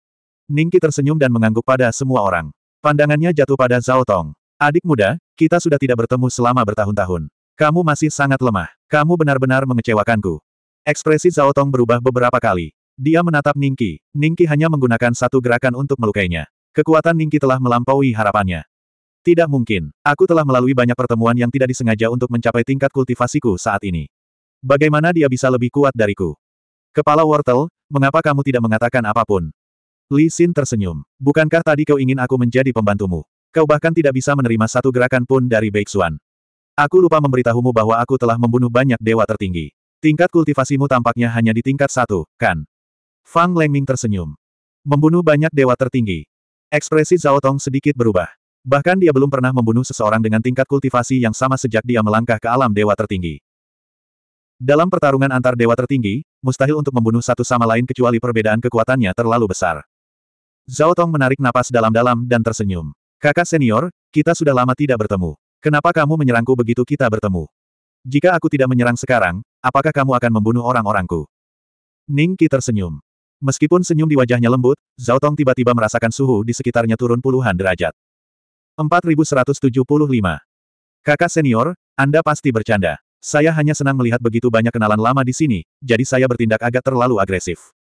Speaker 1: Ningki tersenyum dan mengangguk pada semua orang. Pandangannya jatuh pada Zhao Tong. Adik muda, kita sudah tidak bertemu selama bertahun-tahun. Kamu masih sangat lemah. Kamu benar-benar mengecewakanku. Ekspresi Zhao Tong berubah beberapa kali. Dia menatap Ningki. Ningki hanya menggunakan satu gerakan untuk melukainya. Kekuatan Ningki telah melampaui harapannya. Tidak mungkin. Aku telah melalui banyak pertemuan yang tidak disengaja untuk mencapai tingkat kultivasiku saat ini. Bagaimana dia bisa lebih kuat dariku? Kepala wortel, mengapa kamu tidak mengatakan apapun? Li Xin tersenyum. Bukankah tadi kau ingin aku menjadi pembantumu? Kau bahkan tidak bisa menerima satu gerakan pun dari Beixuan. Aku lupa memberitahumu bahwa aku telah membunuh banyak dewa tertinggi. Tingkat kultivasimu tampaknya hanya di tingkat satu, kan? Fang Lengming tersenyum. Membunuh banyak dewa tertinggi. Ekspresi Zhao Tong sedikit berubah. Bahkan dia belum pernah membunuh seseorang dengan tingkat kultivasi yang sama sejak dia melangkah ke alam dewa tertinggi. Dalam pertarungan antar dewa tertinggi, mustahil untuk membunuh satu sama lain kecuali perbedaan kekuatannya terlalu besar. Zhao Tong menarik napas dalam-dalam dan tersenyum. Kakak senior, kita sudah lama tidak bertemu. Kenapa kamu menyerangku begitu kita bertemu? Jika aku tidak menyerang sekarang, apakah kamu akan membunuh orang-orangku? Ning Qi tersenyum. Meskipun senyum di wajahnya lembut, Zhao Tong tiba-tiba merasakan suhu di sekitarnya turun puluhan derajat. 4175. Kakak senior, Anda pasti bercanda. Saya hanya senang melihat begitu banyak kenalan lama di sini, jadi saya bertindak agak terlalu agresif.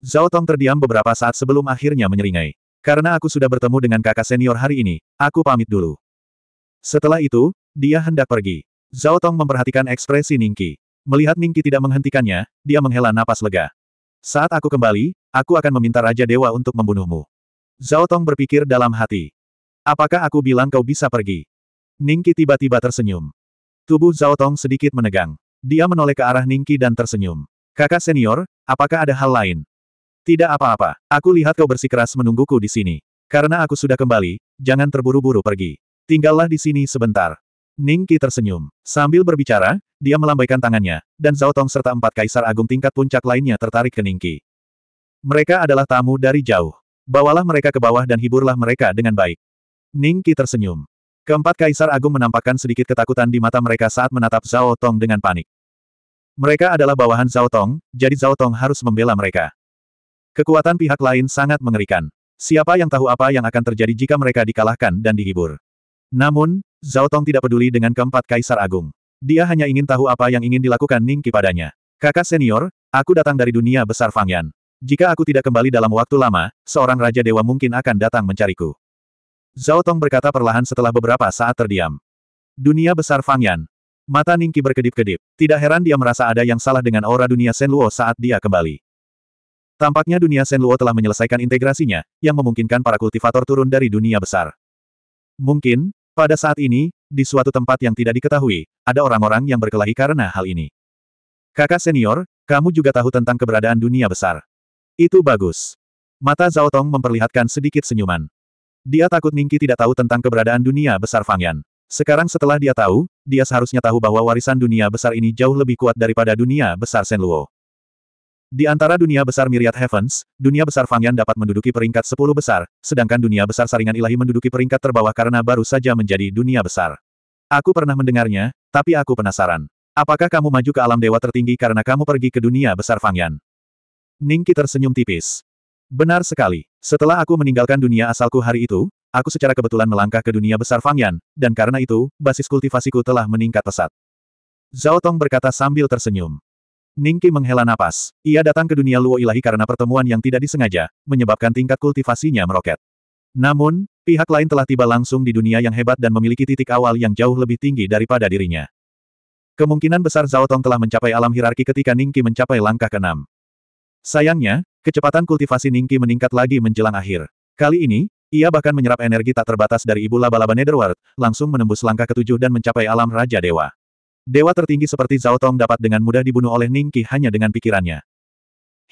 Speaker 1: Zhao Tong terdiam beberapa saat sebelum akhirnya menyeringai. Karena aku sudah bertemu dengan kakak senior hari ini, aku pamit dulu. Setelah itu, dia hendak pergi. Zhao Tong memperhatikan ekspresi Ningki. Melihat Ningki tidak menghentikannya, dia menghela napas lega. Saat aku kembali, aku akan meminta Raja Dewa untuk membunuhmu. Zhao Tong berpikir dalam hati. Apakah aku bilang kau bisa pergi? Ningki tiba-tiba tersenyum. Tubuh Zhao Tong sedikit menegang. Dia menoleh ke arah Ningki dan tersenyum. Kakak senior, apakah ada hal lain? Tidak apa-apa, aku lihat kau bersikeras menungguku di sini. Karena aku sudah kembali, jangan terburu-buru pergi. Tinggallah di sini sebentar. Ning Qi tersenyum. Sambil berbicara, dia melambaikan tangannya, dan Zhao Tong serta empat kaisar agung tingkat puncak lainnya tertarik ke Ning Qi. Mereka adalah tamu dari jauh. Bawalah mereka ke bawah dan hiburlah mereka dengan baik. Ning Qi tersenyum. Keempat kaisar agung menampakkan sedikit ketakutan di mata mereka saat menatap Zhao Tong dengan panik. Mereka adalah bawahan Zhao Tong, jadi Zhao Tong harus membela mereka. Kekuatan pihak lain sangat mengerikan. Siapa yang tahu apa yang akan terjadi jika mereka dikalahkan dan dihibur. Namun, Zhao Tong tidak peduli dengan keempat kaisar agung. Dia hanya ingin tahu apa yang ingin dilakukan Ning padanya. Kakak senior, aku datang dari dunia besar Fangyan. Jika aku tidak kembali dalam waktu lama, seorang raja dewa mungkin akan datang mencariku. Zhao Tong berkata perlahan setelah beberapa saat terdiam. Dunia besar Fangyan. Mata Ningki berkedip-kedip. Tidak heran dia merasa ada yang salah dengan aura dunia Luo saat dia kembali. Tampaknya dunia Senluo telah menyelesaikan integrasinya, yang memungkinkan para kultivator turun dari dunia besar. Mungkin, pada saat ini, di suatu tempat yang tidak diketahui, ada orang-orang yang berkelahi karena hal ini. Kakak senior, kamu juga tahu tentang keberadaan dunia besar. Itu bagus. Mata Zhao Tong memperlihatkan sedikit senyuman. Dia takut Ningki tidak tahu tentang keberadaan dunia besar Fang Yan. Sekarang setelah dia tahu, dia seharusnya tahu bahwa warisan dunia besar ini jauh lebih kuat daripada dunia besar Senluo. Di antara dunia besar Myriad Heavens, dunia besar Fangyan dapat menduduki peringkat sepuluh besar, sedangkan dunia besar saringan ilahi menduduki peringkat terbawah karena baru saja menjadi dunia besar. Aku pernah mendengarnya, tapi aku penasaran. Apakah kamu maju ke alam dewa tertinggi karena kamu pergi ke dunia besar Fangyan? Ningki tersenyum tipis. Benar sekali. Setelah aku meninggalkan dunia asalku hari itu, aku secara kebetulan melangkah ke dunia besar Fangyan, dan karena itu, basis kultivasiku telah meningkat pesat. Zhao Tong berkata sambil tersenyum. Ningki menghela napas. Ia datang ke dunia Luo Ilahi karena pertemuan yang tidak disengaja, menyebabkan tingkat kultivasinya meroket. Namun, pihak lain telah tiba langsung di dunia yang hebat dan memiliki titik awal yang jauh lebih tinggi daripada dirinya. Kemungkinan besar Zhao Tong telah mencapai alam hierarki ketika Ningki mencapai langkah keenam. Sayangnya, kecepatan kultivasi Ningki meningkat lagi menjelang akhir. Kali ini, ia bahkan menyerap energi tak terbatas dari ibu laba-laba Netherworld, langsung menembus langkah ketujuh dan mencapai alam Raja Dewa. Dewa tertinggi seperti Zhao Tong dapat dengan mudah dibunuh oleh Ning Qi hanya dengan pikirannya.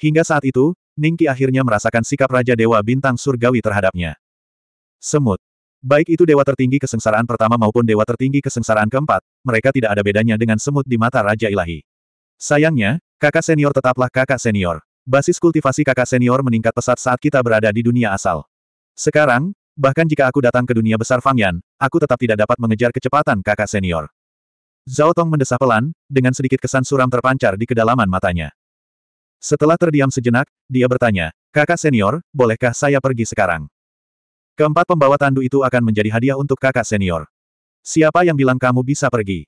Speaker 1: Hingga saat itu, Ning Qi akhirnya merasakan sikap Raja Dewa Bintang Surgawi terhadapnya. Semut. Baik itu Dewa Tertinggi Kesengsaraan Pertama maupun Dewa Tertinggi Kesengsaraan Keempat, mereka tidak ada bedanya dengan semut di mata Raja Ilahi. Sayangnya, kakak senior tetaplah kakak senior. Basis kultivasi kakak senior meningkat pesat saat kita berada di dunia asal. Sekarang, bahkan jika aku datang ke dunia besar Fangyan, aku tetap tidak dapat mengejar kecepatan kakak senior. Zhao Tong mendesah pelan, dengan sedikit kesan suram terpancar di kedalaman matanya. Setelah terdiam sejenak, dia bertanya, kakak senior, bolehkah saya pergi sekarang? Keempat pembawa tandu itu akan menjadi hadiah untuk kakak senior. Siapa yang bilang kamu bisa pergi?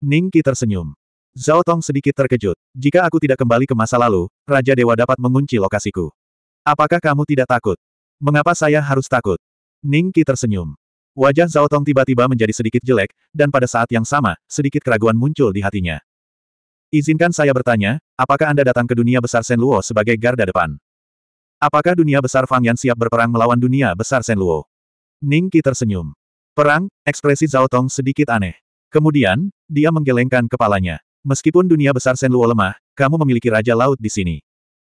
Speaker 1: Ning Qi tersenyum. Zhao Tong sedikit terkejut. Jika aku tidak kembali ke masa lalu, Raja Dewa dapat mengunci lokasiku. Apakah kamu tidak takut? Mengapa saya harus takut? Ning Qi tersenyum. Wajah Zhao Tong tiba-tiba menjadi sedikit jelek, dan pada saat yang sama, sedikit keraguan muncul di hatinya. Izinkan saya bertanya, apakah Anda datang ke dunia besar Luo sebagai garda depan? Apakah dunia besar Fang Yan siap berperang melawan dunia besar Luo? Ning Qi tersenyum. Perang, ekspresi Zhao Tong sedikit aneh. Kemudian, dia menggelengkan kepalanya. Meskipun dunia besar Luo lemah, kamu memiliki Raja Laut di sini.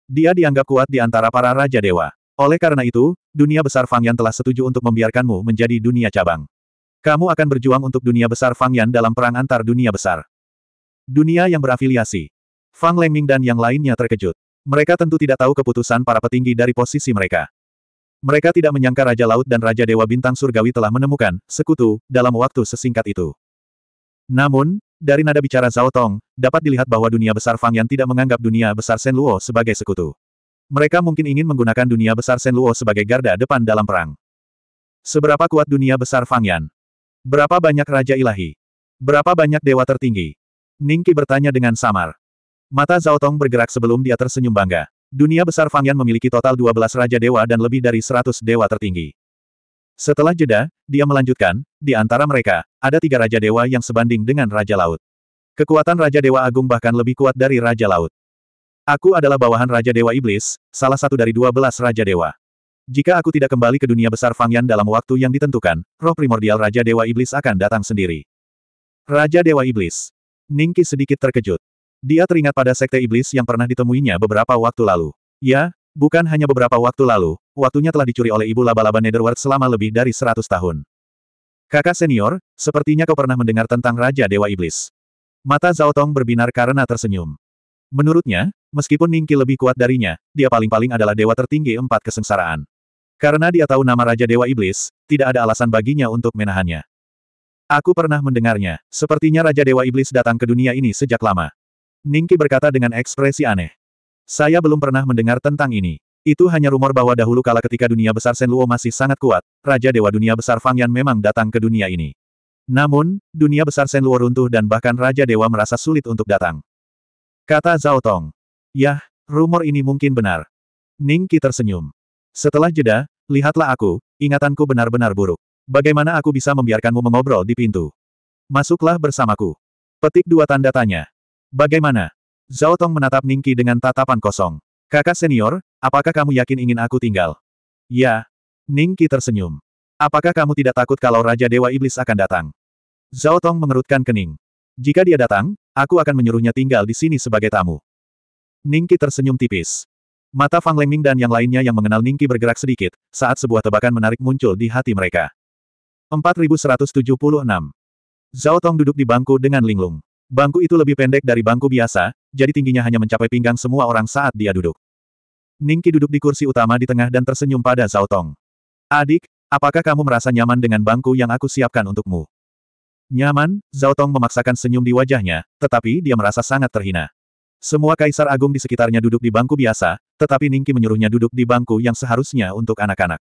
Speaker 1: Dia dianggap kuat di antara para Raja Dewa. Oleh karena itu, dunia besar Fang Yan telah setuju untuk membiarkanmu menjadi dunia cabang. Kamu akan berjuang untuk dunia besar Fang Yan dalam perang antar dunia besar. Dunia yang berafiliasi. Fang Lengming dan yang lainnya terkejut. Mereka tentu tidak tahu keputusan para petinggi dari posisi mereka. Mereka tidak menyangka Raja Laut dan Raja Dewa Bintang Surgawi telah menemukan sekutu dalam waktu sesingkat itu. Namun, dari nada bicara Zhao Tong, dapat dilihat bahwa dunia besar Fang Yan tidak menganggap dunia besar Shen Luo sebagai sekutu. Mereka mungkin ingin menggunakan dunia besar Senluo sebagai garda depan dalam perang. Seberapa kuat dunia besar Fang Yan? Berapa banyak Raja Ilahi? Berapa banyak dewa tertinggi? Ningki bertanya dengan samar. Mata Zhao Tong bergerak sebelum dia tersenyum bangga. Dunia besar Fang Yan memiliki total 12 Raja Dewa dan lebih dari 100 dewa tertinggi. Setelah jeda, dia melanjutkan, di antara mereka, ada tiga Raja Dewa yang sebanding dengan Raja Laut. Kekuatan Raja Dewa Agung bahkan lebih kuat dari Raja Laut. Aku adalah bawahan Raja Dewa Iblis, salah satu dari dua belas Raja Dewa. Jika aku tidak kembali ke dunia besar Fangyan dalam waktu yang ditentukan, roh primordial Raja Dewa Iblis akan datang sendiri. Raja Dewa Iblis. Ningki sedikit terkejut. Dia teringat pada sekte iblis yang pernah ditemuinya beberapa waktu lalu. Ya, bukan hanya beberapa waktu lalu, waktunya telah dicuri oleh ibu laba-laba Netherworld selama lebih dari seratus tahun. Kakak senior, sepertinya kau pernah mendengar tentang Raja Dewa Iblis. Mata Zhao Tong berbinar karena tersenyum. Menurutnya, meskipun Ningki lebih kuat darinya, dia paling-paling adalah dewa tertinggi empat kesengsaraan. Karena dia tahu nama Raja Dewa Iblis, tidak ada alasan baginya untuk menahannya. Aku pernah mendengarnya, sepertinya Raja Dewa Iblis datang ke dunia ini sejak lama. Ningki berkata dengan ekspresi aneh. Saya belum pernah mendengar tentang ini. Itu hanya rumor bahwa dahulu kala ketika dunia besar Senluo masih sangat kuat, Raja Dewa Dunia Besar Fang Yan memang datang ke dunia ini. Namun, dunia besar Senluo runtuh dan bahkan Raja Dewa merasa sulit untuk datang. Kata Zhao Tong. Yah, rumor ini mungkin benar. Ning Qi tersenyum. Setelah jeda, lihatlah aku, ingatanku benar-benar buruk. Bagaimana aku bisa membiarkanmu mengobrol di pintu? Masuklah bersamaku. Petik dua tanda tanya. Bagaimana? Zhao Tong menatap Ning Qi dengan tatapan kosong. Kakak senior, apakah kamu yakin ingin aku tinggal? Ya. Ning Qi tersenyum. Apakah kamu tidak takut kalau Raja Dewa Iblis akan datang? Zhao Tong mengerutkan kening. Jika dia datang, aku akan menyuruhnya tinggal di sini sebagai tamu. Ningki tersenyum tipis. Mata Fang Lengming dan yang lainnya yang mengenal Ningki bergerak sedikit, saat sebuah tebakan menarik muncul di hati mereka. 4176 Zhao Tong duduk di bangku dengan linglung. Bangku itu lebih pendek dari bangku biasa, jadi tingginya hanya mencapai pinggang semua orang saat dia duduk. Ningki duduk di kursi utama di tengah dan tersenyum pada Zhao Tong. Adik, apakah kamu merasa nyaman dengan bangku yang aku siapkan untukmu? Nyaman, Zhao Tong memaksakan senyum di wajahnya, tetapi dia merasa sangat terhina. Semua kaisar agung di sekitarnya duduk di bangku biasa, tetapi Ningki menyuruhnya duduk di bangku yang seharusnya untuk anak-anak.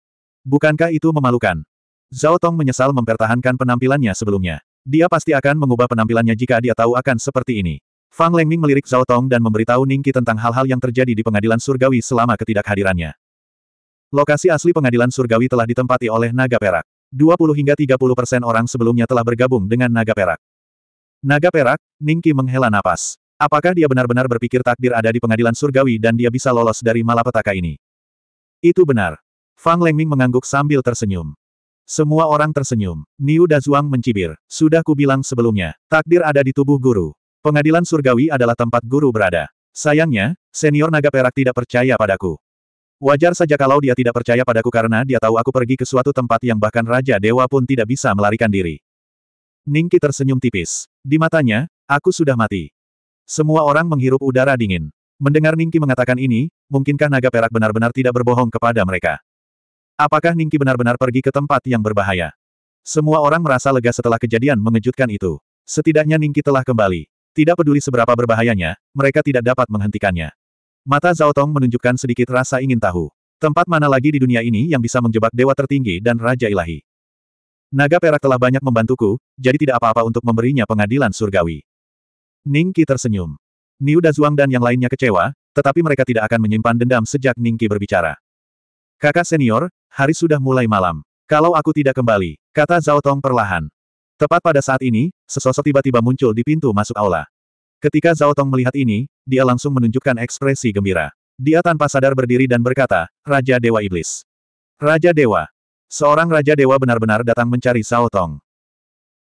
Speaker 1: Bukankah itu memalukan? Zhao Tong menyesal mempertahankan penampilannya sebelumnya. Dia pasti akan mengubah penampilannya jika dia tahu akan seperti ini. Fang Lengming melirik Zhao Tong dan memberitahu Ningki tentang hal-hal yang terjadi di pengadilan surgawi selama ketidakhadirannya. Lokasi asli pengadilan surgawi telah ditempati oleh naga perak. 20 hingga 30 persen orang sebelumnya telah bergabung dengan naga perak. Naga perak, Ningki menghela napas. Apakah dia benar-benar berpikir takdir ada di pengadilan surgawi dan dia bisa lolos dari malapetaka ini? Itu benar. Fang Lengming mengangguk sambil tersenyum. Semua orang tersenyum. Niu Dazuang mencibir. Sudah kubilang sebelumnya, takdir ada di tubuh guru. Pengadilan surgawi adalah tempat guru berada. Sayangnya, senior naga perak tidak percaya padaku. Wajar saja kalau dia tidak percaya padaku karena dia tahu aku pergi ke suatu tempat yang bahkan Raja Dewa pun tidak bisa melarikan diri. Ningki tersenyum tipis. Di matanya, aku sudah mati. Semua orang menghirup udara dingin. Mendengar Ningki mengatakan ini, mungkinkah naga perak benar-benar tidak berbohong kepada mereka? Apakah Ningki benar-benar pergi ke tempat yang berbahaya? Semua orang merasa lega setelah kejadian mengejutkan itu. Setidaknya Ningki telah kembali. Tidak peduli seberapa berbahayanya, mereka tidak dapat menghentikannya. Mata Zhao Tong menunjukkan sedikit rasa ingin tahu. Tempat mana lagi di dunia ini yang bisa menjebak dewa tertinggi dan raja ilahi? Naga perak telah banyak membantuku, jadi tidak apa-apa untuk memberinya pengadilan surgawi. Ning Qi tersenyum. Niu Dazuang dan yang lainnya kecewa, tetapi mereka tidak akan menyimpan dendam sejak Ning Qi berbicara. Kakak senior, hari sudah mulai malam. Kalau aku tidak kembali, kata Zhao Tong perlahan. Tepat pada saat ini, sesosok tiba-tiba muncul di pintu masuk aula. Ketika Zhao Tong melihat ini, dia langsung menunjukkan ekspresi gembira. Dia tanpa sadar berdiri dan berkata, Raja Dewa Iblis. Raja Dewa. Seorang Raja Dewa benar-benar datang mencari Zhao Tong.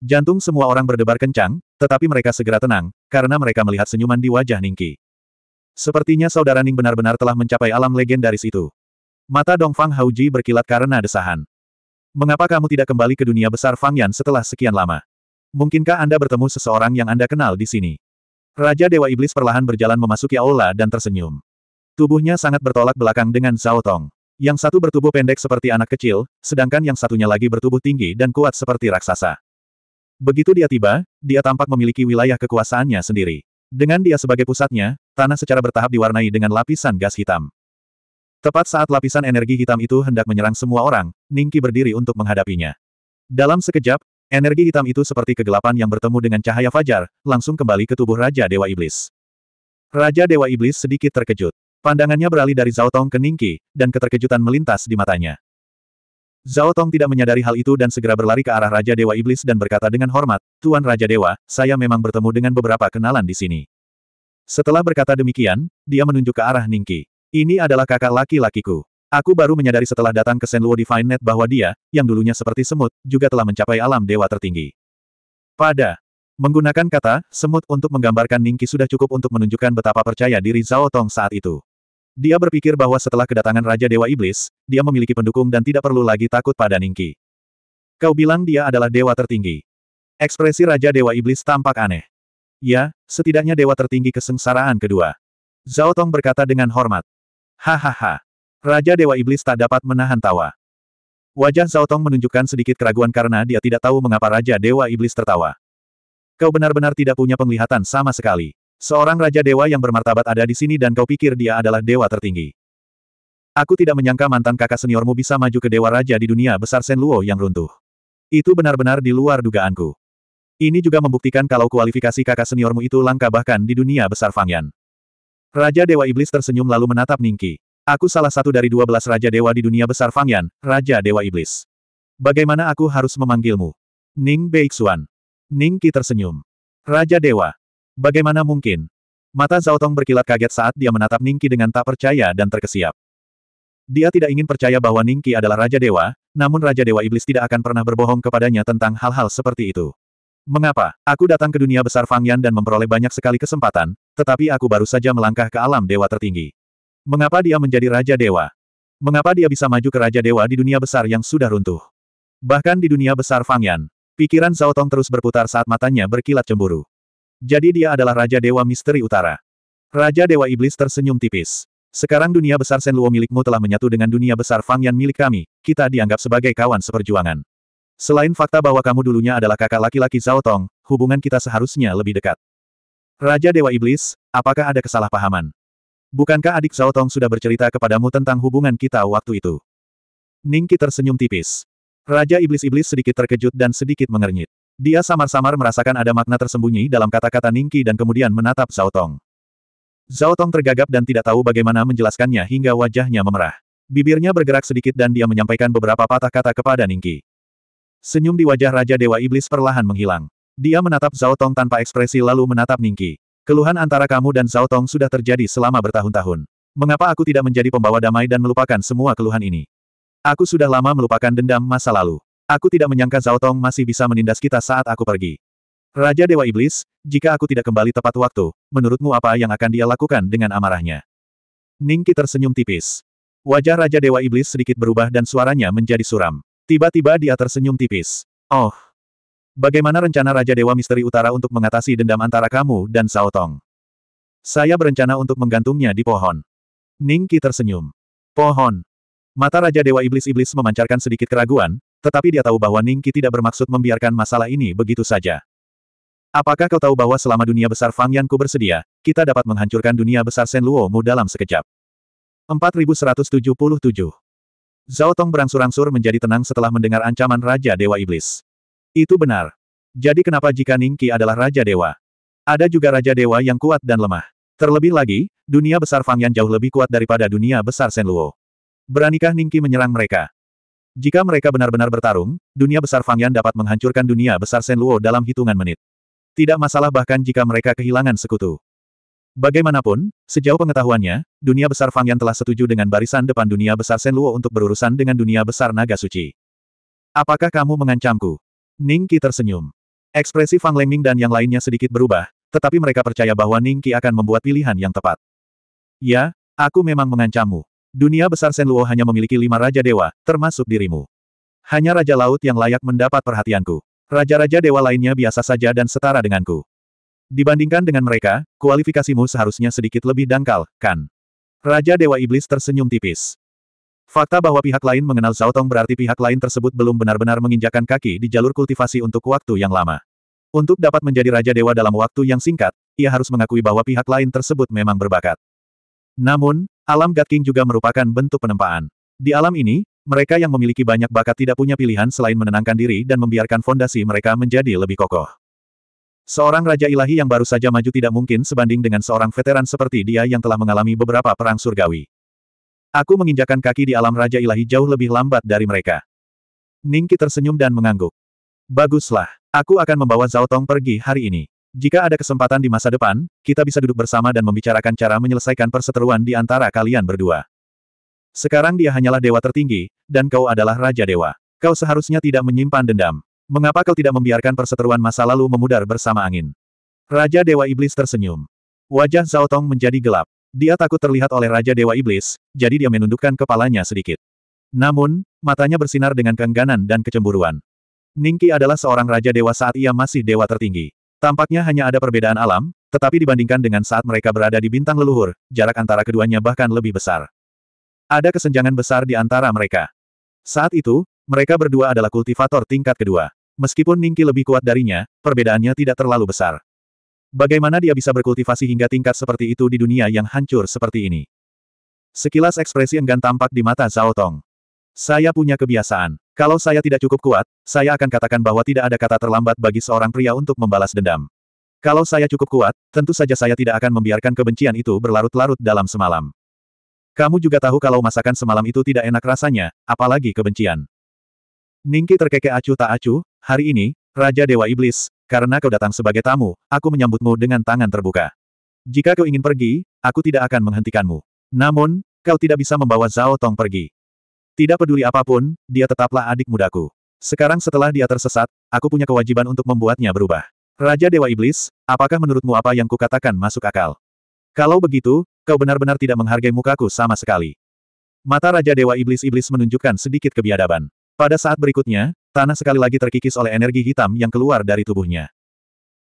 Speaker 1: Jantung semua orang berdebar kencang, tetapi mereka segera tenang, karena mereka melihat senyuman di wajah Ningki. Sepertinya saudara Ning benar-benar telah mencapai alam legendaris itu. Mata Dongfang Hauji berkilat karena desahan. Mengapa kamu tidak kembali ke dunia besar Fang Yan setelah sekian lama? Mungkinkah Anda bertemu seseorang yang Anda kenal di sini? Raja Dewa Iblis perlahan berjalan memasuki aula dan tersenyum. Tubuhnya sangat bertolak belakang dengan Zhao Tong. Yang satu bertubuh pendek seperti anak kecil, sedangkan yang satunya lagi bertubuh tinggi dan kuat seperti raksasa. Begitu dia tiba, dia tampak memiliki wilayah kekuasaannya sendiri. Dengan dia sebagai pusatnya, tanah secara bertahap diwarnai dengan lapisan gas hitam. Tepat saat lapisan energi hitam itu hendak menyerang semua orang, Ningki berdiri untuk menghadapinya. Dalam sekejap, Energi hitam itu seperti kegelapan yang bertemu dengan cahaya fajar, langsung kembali ke tubuh Raja Dewa Iblis. Raja Dewa Iblis sedikit terkejut. Pandangannya beralih dari Zhao Tong ke Ningqi, dan keterkejutan melintas di matanya. Zhao Tong tidak menyadari hal itu dan segera berlari ke arah Raja Dewa Iblis dan berkata dengan hormat, Tuan Raja Dewa, saya memang bertemu dengan beberapa kenalan di sini. Setelah berkata demikian, dia menunjuk ke arah Ningqi. Ini adalah kakak laki-lakiku. Aku baru menyadari setelah datang ke Senluo Divine Net bahwa dia, yang dulunya seperti semut, juga telah mencapai alam dewa tertinggi. Pada menggunakan kata semut untuk menggambarkan Ningki sudah cukup untuk menunjukkan betapa percaya diri Zhao Tong saat itu. Dia berpikir bahwa setelah kedatangan Raja Dewa Iblis, dia memiliki pendukung dan tidak perlu lagi takut pada Ningki. Kau bilang dia adalah dewa tertinggi. Ekspresi Raja Dewa Iblis tampak aneh. Ya, setidaknya dewa tertinggi kesengsaraan kedua. Zhao Tong berkata dengan hormat. Hahaha. Raja Dewa Iblis tak dapat menahan tawa. Wajah Zhao Tong menunjukkan sedikit keraguan karena dia tidak tahu mengapa Raja Dewa Iblis tertawa. Kau benar-benar tidak punya penglihatan sama sekali. Seorang Raja Dewa yang bermartabat ada di sini dan kau pikir dia adalah dewa tertinggi. Aku tidak menyangka mantan kakak seniormu bisa maju ke Dewa Raja di dunia besar Senluo yang runtuh. Itu benar-benar di luar dugaanku. Ini juga membuktikan kalau kualifikasi kakak seniormu itu langka bahkan di dunia besar Fangyan. Raja Dewa Iblis tersenyum lalu menatap Ningki. Aku salah satu dari dua belas Raja Dewa di dunia besar Fangyan, Raja Dewa Iblis. Bagaimana aku harus memanggilmu? Ning Beixuan. Ning Qi tersenyum. Raja Dewa. Bagaimana mungkin? Mata Zhao Tong berkilat kaget saat dia menatap Ning Qi dengan tak percaya dan terkesiap. Dia tidak ingin percaya bahwa Ning Qi adalah Raja Dewa, namun Raja Dewa Iblis tidak akan pernah berbohong kepadanya tentang hal-hal seperti itu. Mengapa? Aku datang ke dunia besar Fangyan dan memperoleh banyak sekali kesempatan, tetapi aku baru saja melangkah ke alam dewa tertinggi. Mengapa dia menjadi Raja Dewa? Mengapa dia bisa maju ke Raja Dewa di dunia besar yang sudah runtuh? Bahkan di dunia besar Fangyan, pikiran Zhao Tong terus berputar saat matanya berkilat cemburu. Jadi dia adalah Raja Dewa Misteri Utara. Raja Dewa Iblis tersenyum tipis. Sekarang dunia besar Senluo milikmu telah menyatu dengan dunia besar Fangyan milik kami, kita dianggap sebagai kawan seperjuangan. Selain fakta bahwa kamu dulunya adalah kakak laki-laki Zhao Tong, hubungan kita seharusnya lebih dekat. Raja Dewa Iblis, apakah ada kesalahpahaman? Bukankah adik Zhao Tong sudah bercerita kepadamu tentang hubungan kita waktu itu? Ningki tersenyum tipis. Raja Iblis-Iblis sedikit terkejut dan sedikit mengernyit. Dia samar-samar merasakan ada makna tersembunyi dalam kata-kata Ningki dan kemudian menatap Zhao Tong. Zhao Tong tergagap dan tidak tahu bagaimana menjelaskannya hingga wajahnya memerah. Bibirnya bergerak sedikit dan dia menyampaikan beberapa patah kata kepada Ningki. Senyum di wajah Raja Dewa Iblis perlahan menghilang. Dia menatap Zhao Tong tanpa ekspresi lalu menatap Ningki. Keluhan antara kamu dan Zhao Tong sudah terjadi selama bertahun-tahun. Mengapa aku tidak menjadi pembawa damai dan melupakan semua keluhan ini? Aku sudah lama melupakan dendam masa lalu. Aku tidak menyangka Zhao Tong masih bisa menindas kita saat aku pergi. Raja Dewa Iblis, jika aku tidak kembali tepat waktu, menurutmu apa yang akan dia lakukan dengan amarahnya? Ningki tersenyum tipis. Wajah Raja Dewa Iblis sedikit berubah dan suaranya menjadi suram. Tiba-tiba dia tersenyum tipis. Oh, Bagaimana rencana Raja Dewa Misteri Utara untuk mengatasi dendam antara kamu dan Zhao Tong? Saya berencana untuk menggantungnya di pohon. Ning Qi tersenyum. Pohon. Mata Raja Dewa Iblis-Iblis memancarkan sedikit keraguan, tetapi dia tahu bahwa Ning Qi tidak bermaksud membiarkan masalah ini begitu saja. Apakah kau tahu bahwa selama dunia besar Fang Yanku bersedia, kita dapat menghancurkan dunia besar Shen Luo Mu dalam sekejap? 4177 Zhao Tong berangsur-angsur menjadi tenang setelah mendengar ancaman Raja Dewa Iblis. Itu benar. Jadi kenapa jika Ningki adalah Raja Dewa? Ada juga Raja Dewa yang kuat dan lemah. Terlebih lagi, dunia besar Fang Yan jauh lebih kuat daripada dunia besar Senluo. Beranikah Ningki menyerang mereka? Jika mereka benar-benar bertarung, dunia besar Fang Yan dapat menghancurkan dunia besar Senluo dalam hitungan menit. Tidak masalah bahkan jika mereka kehilangan sekutu. Bagaimanapun, sejauh pengetahuannya, dunia besar Fang Yan telah setuju dengan barisan depan dunia besar Senluo untuk berurusan dengan dunia besar Naga Suci. Apakah kamu mengancamku? Ning Qi tersenyum. Ekspresi Fang Lengming dan yang lainnya sedikit berubah, tetapi mereka percaya bahwa Ning Qi akan membuat pilihan yang tepat. Ya, aku memang mengancammu. Dunia besar Luo hanya memiliki lima Raja Dewa, termasuk dirimu. Hanya Raja Laut yang layak mendapat perhatianku. Raja-Raja Dewa lainnya biasa saja dan setara denganku. Dibandingkan dengan mereka, kualifikasimu seharusnya sedikit lebih dangkal, kan? Raja Dewa Iblis tersenyum tipis. Fakta bahwa pihak lain mengenal Tong berarti pihak lain tersebut belum benar-benar menginjakan kaki di jalur kultivasi untuk waktu yang lama. Untuk dapat menjadi Raja Dewa dalam waktu yang singkat, ia harus mengakui bahwa pihak lain tersebut memang berbakat. Namun, alam God King juga merupakan bentuk penempaan. Di alam ini, mereka yang memiliki banyak bakat tidak punya pilihan selain menenangkan diri dan membiarkan fondasi mereka menjadi lebih kokoh. Seorang Raja Ilahi yang baru saja maju tidak mungkin sebanding dengan seorang veteran seperti dia yang telah mengalami beberapa perang surgawi. Aku menginjakan kaki di alam Raja Ilahi jauh lebih lambat dari mereka. Ningki tersenyum dan mengangguk. Baguslah, aku akan membawa Zhao Tong pergi hari ini. Jika ada kesempatan di masa depan, kita bisa duduk bersama dan membicarakan cara menyelesaikan perseteruan di antara kalian berdua. Sekarang dia hanyalah dewa tertinggi, dan kau adalah Raja Dewa. Kau seharusnya tidak menyimpan dendam. Mengapa kau tidak membiarkan perseteruan masa lalu memudar bersama angin? Raja Dewa Iblis tersenyum. Wajah Zhao Tong menjadi gelap. Dia takut terlihat oleh Raja Dewa Iblis, jadi dia menundukkan kepalanya sedikit. Namun, matanya bersinar dengan keengganan dan kecemburuan. Ningki adalah seorang Raja Dewa saat ia masih Dewa tertinggi. Tampaknya hanya ada perbedaan alam, tetapi dibandingkan dengan saat mereka berada di bintang leluhur, jarak antara keduanya bahkan lebih besar. Ada kesenjangan besar di antara mereka. Saat itu, mereka berdua adalah kultivator tingkat kedua. Meskipun Ningki lebih kuat darinya, perbedaannya tidak terlalu besar. Bagaimana dia bisa berkultivasi hingga tingkat seperti itu di dunia yang hancur seperti ini? Sekilas ekspresi enggan tampak di mata Zhao Tong. Saya punya kebiasaan. Kalau saya tidak cukup kuat, saya akan katakan bahwa tidak ada kata terlambat bagi seorang pria untuk membalas dendam. Kalau saya cukup kuat, tentu saja saya tidak akan membiarkan kebencian itu berlarut-larut dalam semalam. Kamu juga tahu kalau masakan semalam itu tidak enak rasanya, apalagi kebencian. Ningki terkekeh acuh tak acuh, hari ini, Raja Dewa Iblis, karena kau datang sebagai tamu, aku menyambutmu dengan tangan terbuka. Jika kau ingin pergi, aku tidak akan menghentikanmu. Namun, kau tidak bisa membawa Zhao Tong pergi. Tidak peduli apapun, dia tetaplah adik mudaku. Sekarang setelah dia tersesat, aku punya kewajiban untuk membuatnya berubah. Raja Dewa Iblis, apakah menurutmu apa yang kukatakan masuk akal? Kalau begitu, kau benar-benar tidak menghargai mukaku sama sekali. Mata Raja Dewa Iblis-Iblis menunjukkan sedikit kebiadaban. Pada saat berikutnya, tanah sekali lagi terkikis oleh energi hitam yang keluar dari tubuhnya.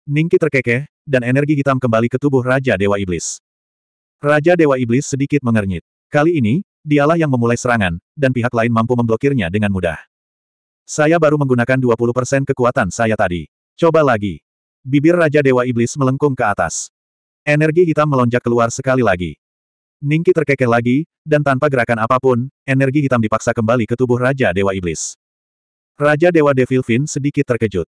Speaker 1: Ningki terkekeh, dan energi hitam kembali ke tubuh Raja Dewa Iblis. Raja Dewa Iblis sedikit mengernyit. Kali ini, dialah yang memulai serangan, dan pihak lain mampu memblokirnya dengan mudah. Saya baru menggunakan 20% kekuatan saya tadi. Coba lagi. Bibir Raja Dewa Iblis melengkung ke atas. Energi hitam melonjak keluar sekali lagi. Ningki terkekeh lagi, dan tanpa gerakan apapun, energi hitam dipaksa kembali ke tubuh Raja Dewa Iblis. Raja Dewa Devil Fin sedikit terkejut.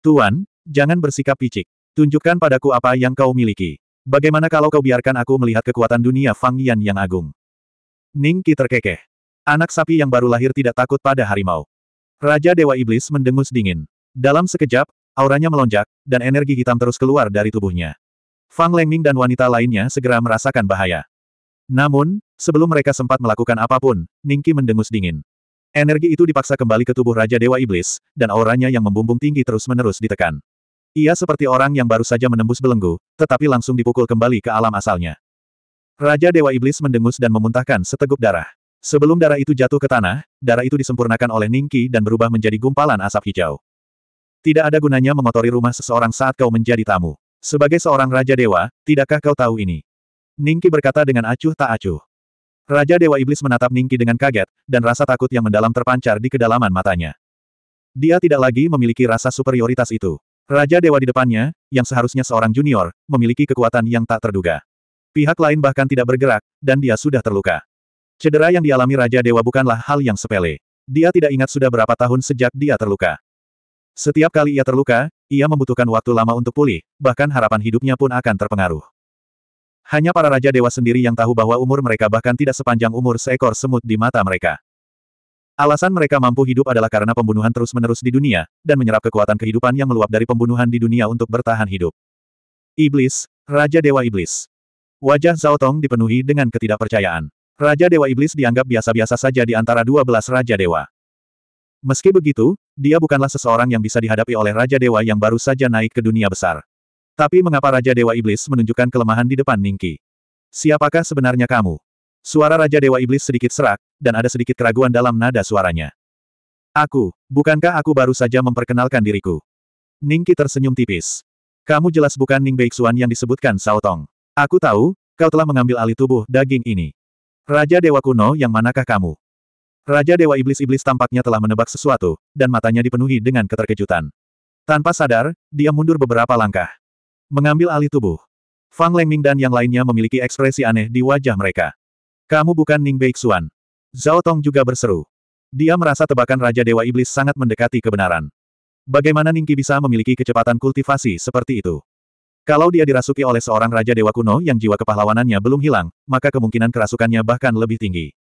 Speaker 1: Tuan, jangan bersikap picik. Tunjukkan padaku apa yang kau miliki. Bagaimana kalau kau biarkan aku melihat kekuatan dunia Fang Yan yang agung? Ningki terkekeh. Anak sapi yang baru lahir tidak takut pada harimau. Raja Dewa Iblis mendengus dingin. Dalam sekejap, auranya melonjak, dan energi hitam terus keluar dari tubuhnya. Fang Lengming dan wanita lainnya segera merasakan bahaya. Namun, sebelum mereka sempat melakukan apapun, Ningki mendengus dingin. Energi itu dipaksa kembali ke tubuh Raja Dewa Iblis, dan auranya yang membumbung tinggi terus-menerus ditekan. Ia seperti orang yang baru saja menembus belenggu, tetapi langsung dipukul kembali ke alam asalnya. Raja Dewa Iblis mendengus dan memuntahkan seteguk darah. Sebelum darah itu jatuh ke tanah, darah itu disempurnakan oleh Ningki dan berubah menjadi gumpalan asap hijau. Tidak ada gunanya mengotori rumah seseorang saat kau menjadi tamu. Sebagai seorang Raja Dewa, tidakkah kau tahu ini? Ningki berkata dengan acuh tak acuh. Raja Dewa Iblis menatap Ningki dengan kaget, dan rasa takut yang mendalam terpancar di kedalaman matanya. Dia tidak lagi memiliki rasa superioritas itu. Raja Dewa di depannya, yang seharusnya seorang junior, memiliki kekuatan yang tak terduga. Pihak lain bahkan tidak bergerak, dan dia sudah terluka. Cedera yang dialami Raja Dewa bukanlah hal yang sepele. Dia tidak ingat sudah berapa tahun sejak dia terluka. Setiap kali ia terluka, ia membutuhkan waktu lama untuk pulih, bahkan harapan hidupnya pun akan terpengaruh. Hanya para Raja Dewa sendiri yang tahu bahwa umur mereka bahkan tidak sepanjang umur seekor semut di mata mereka. Alasan mereka mampu hidup adalah karena pembunuhan terus-menerus di dunia, dan menyerap kekuatan kehidupan yang meluap dari pembunuhan di dunia untuk bertahan hidup. Iblis, Raja Dewa Iblis. Wajah Zhao Tong dipenuhi dengan ketidakpercayaan. Raja Dewa Iblis dianggap biasa-biasa saja di antara dua belas Raja Dewa. Meski begitu, dia bukanlah seseorang yang bisa dihadapi oleh Raja Dewa yang baru saja naik ke dunia besar. Tapi mengapa Raja Dewa Iblis menunjukkan kelemahan di depan Ningki? Siapakah sebenarnya kamu? Suara Raja Dewa Iblis sedikit serak, dan ada sedikit keraguan dalam nada suaranya. Aku, bukankah aku baru saja memperkenalkan diriku? Ningki tersenyum tipis. Kamu jelas bukan Ning Beixuan yang disebutkan Tong. Aku tahu, kau telah mengambil alih tubuh daging ini. Raja Dewa Kuno yang manakah kamu? Raja Dewa Iblis-Iblis tampaknya telah menebak sesuatu, dan matanya dipenuhi dengan keterkejutan. Tanpa sadar, dia mundur beberapa langkah. Mengambil alih tubuh. Fang Lengming dan yang lainnya memiliki ekspresi aneh di wajah mereka. Kamu bukan Ning Beixuan. Zhao Tong juga berseru. Dia merasa tebakan Raja Dewa Iblis sangat mendekati kebenaran. Bagaimana Ning Ningki bisa memiliki kecepatan kultivasi seperti itu? Kalau dia dirasuki oleh seorang Raja Dewa kuno yang jiwa kepahlawanannya belum hilang, maka kemungkinan kerasukannya bahkan lebih tinggi.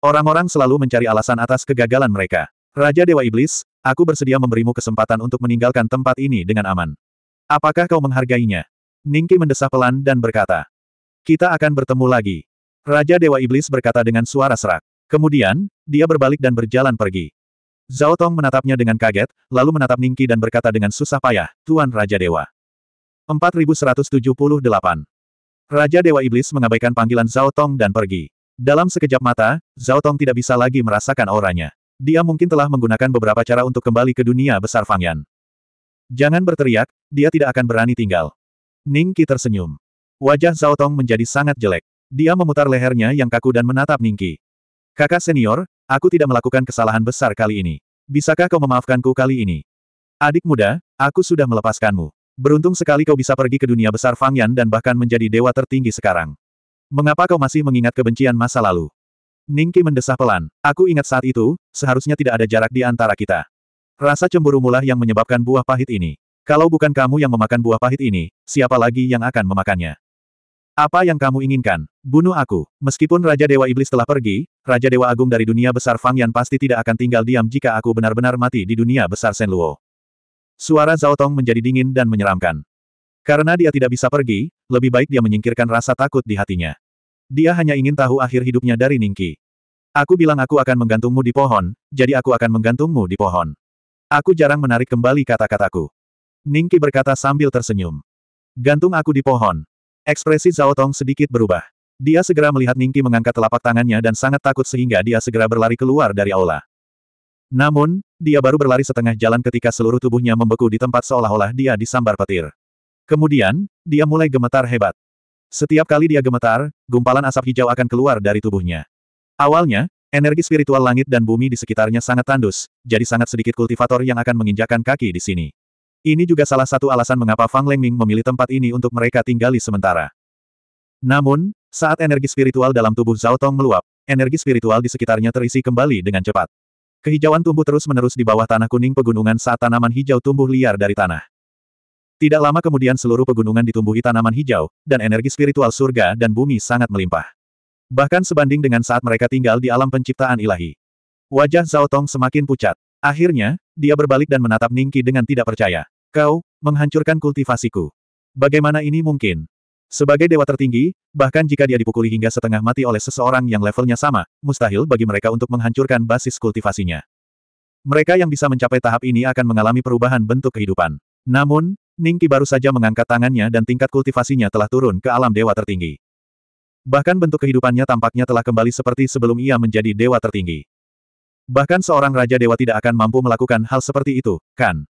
Speaker 1: Orang-orang selalu mencari alasan atas kegagalan mereka. Raja Dewa Iblis, aku bersedia memberimu kesempatan untuk meninggalkan tempat ini dengan aman. Apakah kau menghargainya? Ningki mendesah pelan dan berkata. Kita akan bertemu lagi. Raja Dewa Iblis berkata dengan suara serak. Kemudian, dia berbalik dan berjalan pergi. Zhao Tong menatapnya dengan kaget, lalu menatap Ningki dan berkata dengan susah payah, Tuan Raja Dewa. 4178. Raja Dewa Iblis mengabaikan panggilan Zhao Tong dan pergi. Dalam sekejap mata, Zhao Tong tidak bisa lagi merasakan auranya. Dia mungkin telah menggunakan beberapa cara untuk kembali ke dunia besar Fangyan. Jangan berteriak, dia tidak akan berani tinggal. Ning Qi tersenyum. Wajah Zhao Tong menjadi sangat jelek. Dia memutar lehernya yang kaku dan menatap Ning Qi. Kakak senior, aku tidak melakukan kesalahan besar kali ini. Bisakah kau memaafkanku kali ini? Adik muda, aku sudah melepaskanmu. Beruntung sekali kau bisa pergi ke dunia besar Fang Yan dan bahkan menjadi dewa tertinggi sekarang. Mengapa kau masih mengingat kebencian masa lalu? Ningki mendesah pelan. Aku ingat saat itu, seharusnya tidak ada jarak di antara kita. Rasa cemburu mula yang menyebabkan buah pahit ini. Kalau bukan kamu yang memakan buah pahit ini, siapa lagi yang akan memakannya? Apa yang kamu inginkan? Bunuh aku. Meskipun Raja Dewa Iblis telah pergi, Raja Dewa Agung dari dunia besar Fang Yan pasti tidak akan tinggal diam jika aku benar-benar mati di dunia besar Luo. Suara Zhao Tong menjadi dingin dan menyeramkan. Karena dia tidak bisa pergi, lebih baik dia menyingkirkan rasa takut di hatinya. Dia hanya ingin tahu akhir hidupnya dari Ningki. Aku bilang aku akan menggantungmu di pohon, jadi aku akan menggantungmu di pohon. Aku jarang menarik kembali kata-kataku. Ningki berkata sambil tersenyum. Gantung aku di pohon. Ekspresi Zhao Tong sedikit berubah. Dia segera melihat Ningki mengangkat telapak tangannya dan sangat takut sehingga dia segera berlari keluar dari aula. Namun, dia baru berlari setengah jalan ketika seluruh tubuhnya membeku di tempat seolah-olah dia disambar petir. Kemudian, dia mulai gemetar hebat. Setiap kali dia gemetar, gumpalan asap hijau akan keluar dari tubuhnya. Awalnya, Energi spiritual langit dan bumi di sekitarnya sangat tandus, jadi sangat sedikit kultivator yang akan menginjakan kaki di sini. Ini juga salah satu alasan mengapa Fang Lengming memilih tempat ini untuk mereka tinggali sementara. Namun, saat energi spiritual dalam tubuh Zhao Tong meluap, energi spiritual di sekitarnya terisi kembali dengan cepat. Kehijauan tumbuh terus-menerus di bawah tanah kuning pegunungan saat tanaman hijau tumbuh liar dari tanah. Tidak lama kemudian seluruh pegunungan ditumbuhi tanaman hijau, dan energi spiritual surga dan bumi sangat melimpah. Bahkan sebanding dengan saat mereka tinggal di alam penciptaan ilahi. Wajah Zhao Tong semakin pucat. Akhirnya, dia berbalik dan menatap Ningki dengan tidak percaya. Kau, menghancurkan kultivasiku. Bagaimana ini mungkin? Sebagai dewa tertinggi, bahkan jika dia dipukuli hingga setengah mati oleh seseorang yang levelnya sama, mustahil bagi mereka untuk menghancurkan basis kultivasinya. Mereka yang bisa mencapai tahap ini akan mengalami perubahan bentuk kehidupan. Namun, Ningki baru saja mengangkat tangannya dan tingkat kultivasinya telah turun ke alam dewa tertinggi. Bahkan bentuk kehidupannya tampaknya telah kembali seperti sebelum ia menjadi dewa tertinggi. Bahkan seorang raja dewa tidak akan mampu melakukan hal seperti itu, kan?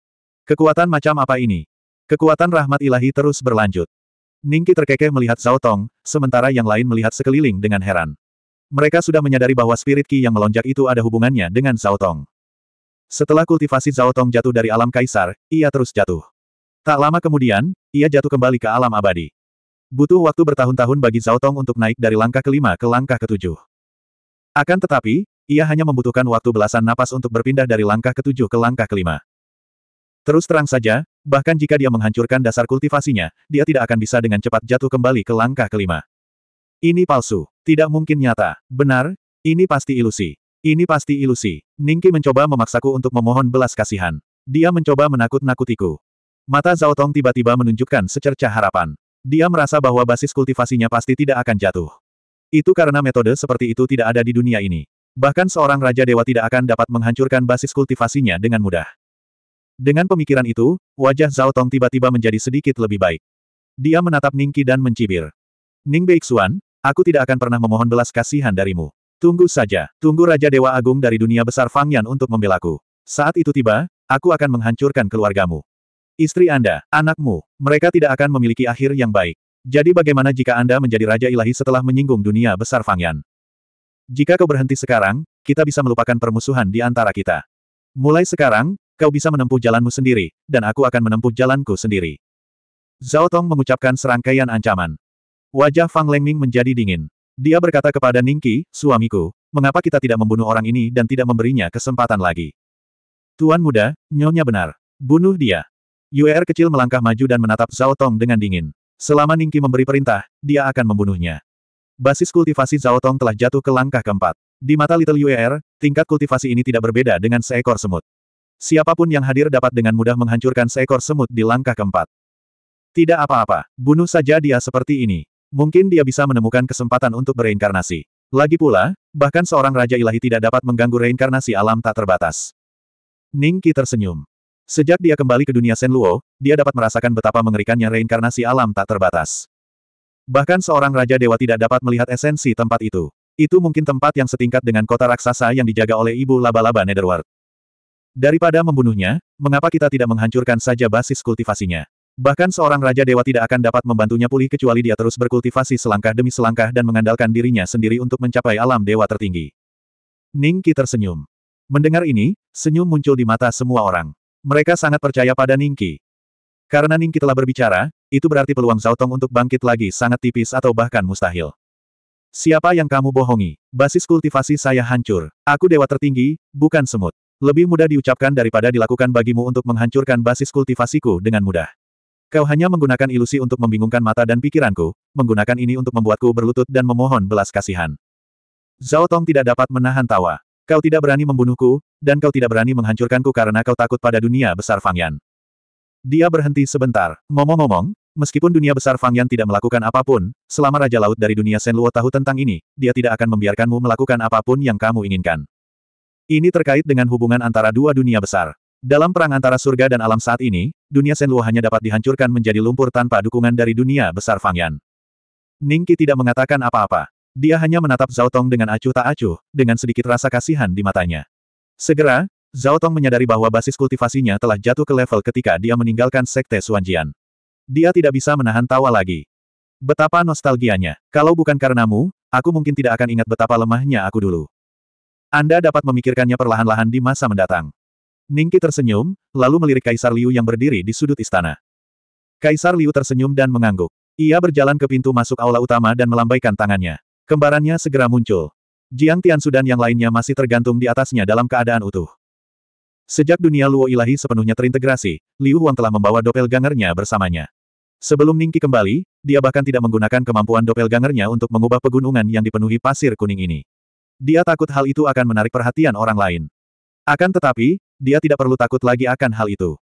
Speaker 1: Kekuatan macam apa ini? Kekuatan rahmat ilahi terus berlanjut. Ningki terkekeh melihat Zhao Tong, sementara yang lain melihat sekeliling dengan heran. Mereka sudah menyadari bahwa spirit Qi yang melonjak itu ada hubungannya dengan Zhao Tong. Setelah kultivasi Zhao Tong jatuh dari alam kaisar, ia terus jatuh. Tak lama kemudian, ia jatuh kembali ke alam abadi. Butuh waktu bertahun-tahun bagi Zhao Tong untuk naik dari langkah kelima ke langkah ketujuh. Akan tetapi, ia hanya membutuhkan waktu belasan napas untuk berpindah dari langkah ketujuh ke langkah kelima. Terus terang saja, bahkan jika dia menghancurkan dasar kultivasinya, dia tidak akan bisa dengan cepat jatuh kembali ke langkah kelima. Ini palsu. Tidak mungkin nyata. Benar? Ini pasti ilusi. Ini pasti ilusi. Ningki mencoba memaksaku untuk memohon belas kasihan. Dia mencoba menakut-nakutiku. Mata Zhao Tong tiba-tiba menunjukkan secerca harapan. Dia merasa bahwa basis kultivasinya pasti tidak akan jatuh. Itu karena metode seperti itu tidak ada di dunia ini. Bahkan seorang Raja Dewa tidak akan dapat menghancurkan basis kultivasinya dengan mudah. Dengan pemikiran itu, wajah Zhao Tong tiba-tiba menjadi sedikit lebih baik. Dia menatap Ning Ningqi dan mencibir. Ning Beixuan, aku tidak akan pernah memohon belas kasihan darimu. Tunggu saja, tunggu Raja Dewa Agung dari dunia besar Fang Yan untuk membelaku. Saat itu tiba, aku akan menghancurkan keluargamu. Istri Anda, anakmu, mereka tidak akan memiliki akhir yang baik. Jadi bagaimana jika Anda menjadi Raja Ilahi setelah menyinggung dunia besar Fangyan? Jika kau berhenti sekarang, kita bisa melupakan permusuhan di antara kita. Mulai sekarang, kau bisa menempuh jalanmu sendiri, dan aku akan menempuh jalanku sendiri. Zhao Tong mengucapkan serangkaian ancaman. Wajah Fang Lengming menjadi dingin. Dia berkata kepada Ningki, suamiku, mengapa kita tidak membunuh orang ini dan tidak memberinya kesempatan lagi? Tuan muda, nyonya benar. Bunuh dia. Yuer kecil melangkah maju dan menatap Zhao Tong dengan dingin. Selama Ningki memberi perintah, dia akan membunuhnya. Basis kultivasi Zhao Tong telah jatuh ke langkah keempat. Di mata Little Yuer, tingkat kultivasi ini tidak berbeda dengan seekor semut. Siapapun yang hadir dapat dengan mudah menghancurkan seekor semut di langkah keempat. Tidak apa-apa, bunuh saja dia seperti ini. Mungkin dia bisa menemukan kesempatan untuk bereinkarnasi. Lagi pula, bahkan seorang Raja Ilahi tidak dapat mengganggu reinkarnasi alam tak terbatas. Ningki tersenyum. Sejak dia kembali ke dunia Luo, dia dapat merasakan betapa mengerikannya reinkarnasi alam tak terbatas. Bahkan seorang Raja Dewa tidak dapat melihat esensi tempat itu. Itu mungkin tempat yang setingkat dengan kota raksasa yang dijaga oleh ibu laba-laba Netherworld. Daripada membunuhnya, mengapa kita tidak menghancurkan saja basis kultivasinya? Bahkan seorang Raja Dewa tidak akan dapat membantunya pulih kecuali dia terus berkultivasi selangkah demi selangkah dan mengandalkan dirinya sendiri untuk mencapai alam dewa tertinggi. Ning Ningki tersenyum. Mendengar ini, senyum muncul di mata semua orang. Mereka sangat percaya pada Ningki. Karena Ningki telah berbicara, itu berarti peluang Zhao Tong untuk bangkit lagi sangat tipis atau bahkan mustahil. Siapa yang kamu bohongi? Basis kultivasi saya hancur. Aku dewa tertinggi, bukan semut. Lebih mudah diucapkan daripada dilakukan bagimu untuk menghancurkan basis kultivasiku dengan mudah. Kau hanya menggunakan ilusi untuk membingungkan mata dan pikiranku, menggunakan ini untuk membuatku berlutut dan memohon belas kasihan. Zhao Tong tidak dapat menahan tawa. Kau tidak berani membunuhku, dan kau tidak berani menghancurkanku karena kau takut pada dunia besar Fang Yan. Dia berhenti sebentar. Ngomong-ngomong, meskipun dunia besar Fang Yan tidak melakukan apapun, selama Raja Laut dari dunia Senluo tahu tentang ini, dia tidak akan membiarkanmu melakukan apapun yang kamu inginkan. Ini terkait dengan hubungan antara dua dunia besar. Dalam perang antara surga dan alam saat ini, dunia Senluo hanya dapat dihancurkan menjadi lumpur tanpa dukungan dari dunia besar Fang Yan. Ningki tidak mengatakan apa-apa. Dia hanya menatap Zhao Tong dengan acuh tak acuh, dengan sedikit rasa kasihan di matanya. Segera, Zhao Tong menyadari bahwa basis kultivasinya telah jatuh ke level ketika dia meninggalkan Sekte Suanjian. Dia tidak bisa menahan tawa lagi. Betapa nostalgianya. Kalau bukan karenamu, aku mungkin tidak akan ingat betapa lemahnya aku dulu. Anda dapat memikirkannya perlahan-lahan di masa mendatang. Ningki tersenyum, lalu melirik Kaisar Liu yang berdiri di sudut istana. Kaisar Liu tersenyum dan mengangguk. Ia berjalan ke pintu masuk aula utama dan melambaikan tangannya. Kembarannya segera muncul. Jiang Tiansu dan yang lainnya masih tergantung di atasnya dalam keadaan utuh. Sejak dunia Luo Ilahi sepenuhnya terintegrasi, Liu Huang telah membawa Dopel doppelgangernya bersamanya. Sebelum Ningki kembali, dia bahkan tidak menggunakan kemampuan Dopel doppelgangernya untuk mengubah pegunungan yang dipenuhi pasir kuning ini. Dia takut hal itu akan menarik perhatian orang lain. Akan tetapi, dia tidak perlu takut lagi akan hal itu.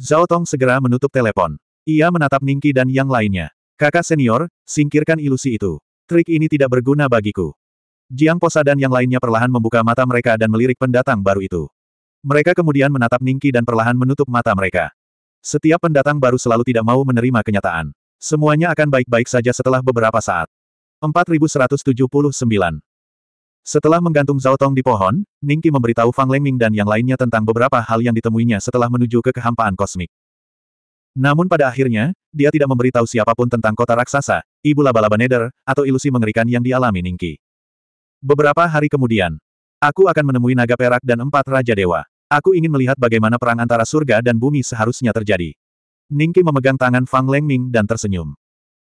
Speaker 1: Zhao Tong segera menutup telepon. Ia menatap Ningki dan yang lainnya. Kakak senior, singkirkan ilusi itu. Trik ini tidak berguna bagiku. Jiang Posa dan yang lainnya perlahan membuka mata mereka dan melirik pendatang baru itu. Mereka kemudian menatap Ningki dan perlahan menutup mata mereka. Setiap pendatang baru selalu tidak mau menerima kenyataan. Semuanya akan baik-baik saja setelah beberapa saat. 4179 Setelah menggantung Zhao Tong di pohon, Ningki memberitahu Fang Lengming dan yang lainnya tentang beberapa hal yang ditemuinya setelah menuju ke kehampaan kosmik. Namun pada akhirnya, dia tidak memberitahu siapapun tentang kota raksasa, ibu laba-laba neder, atau ilusi mengerikan yang dialami Ningki. Beberapa hari kemudian, aku akan menemui naga perak dan empat raja dewa. Aku ingin melihat bagaimana perang antara surga dan bumi seharusnya terjadi. Ningki memegang tangan Fang Lengming dan tersenyum.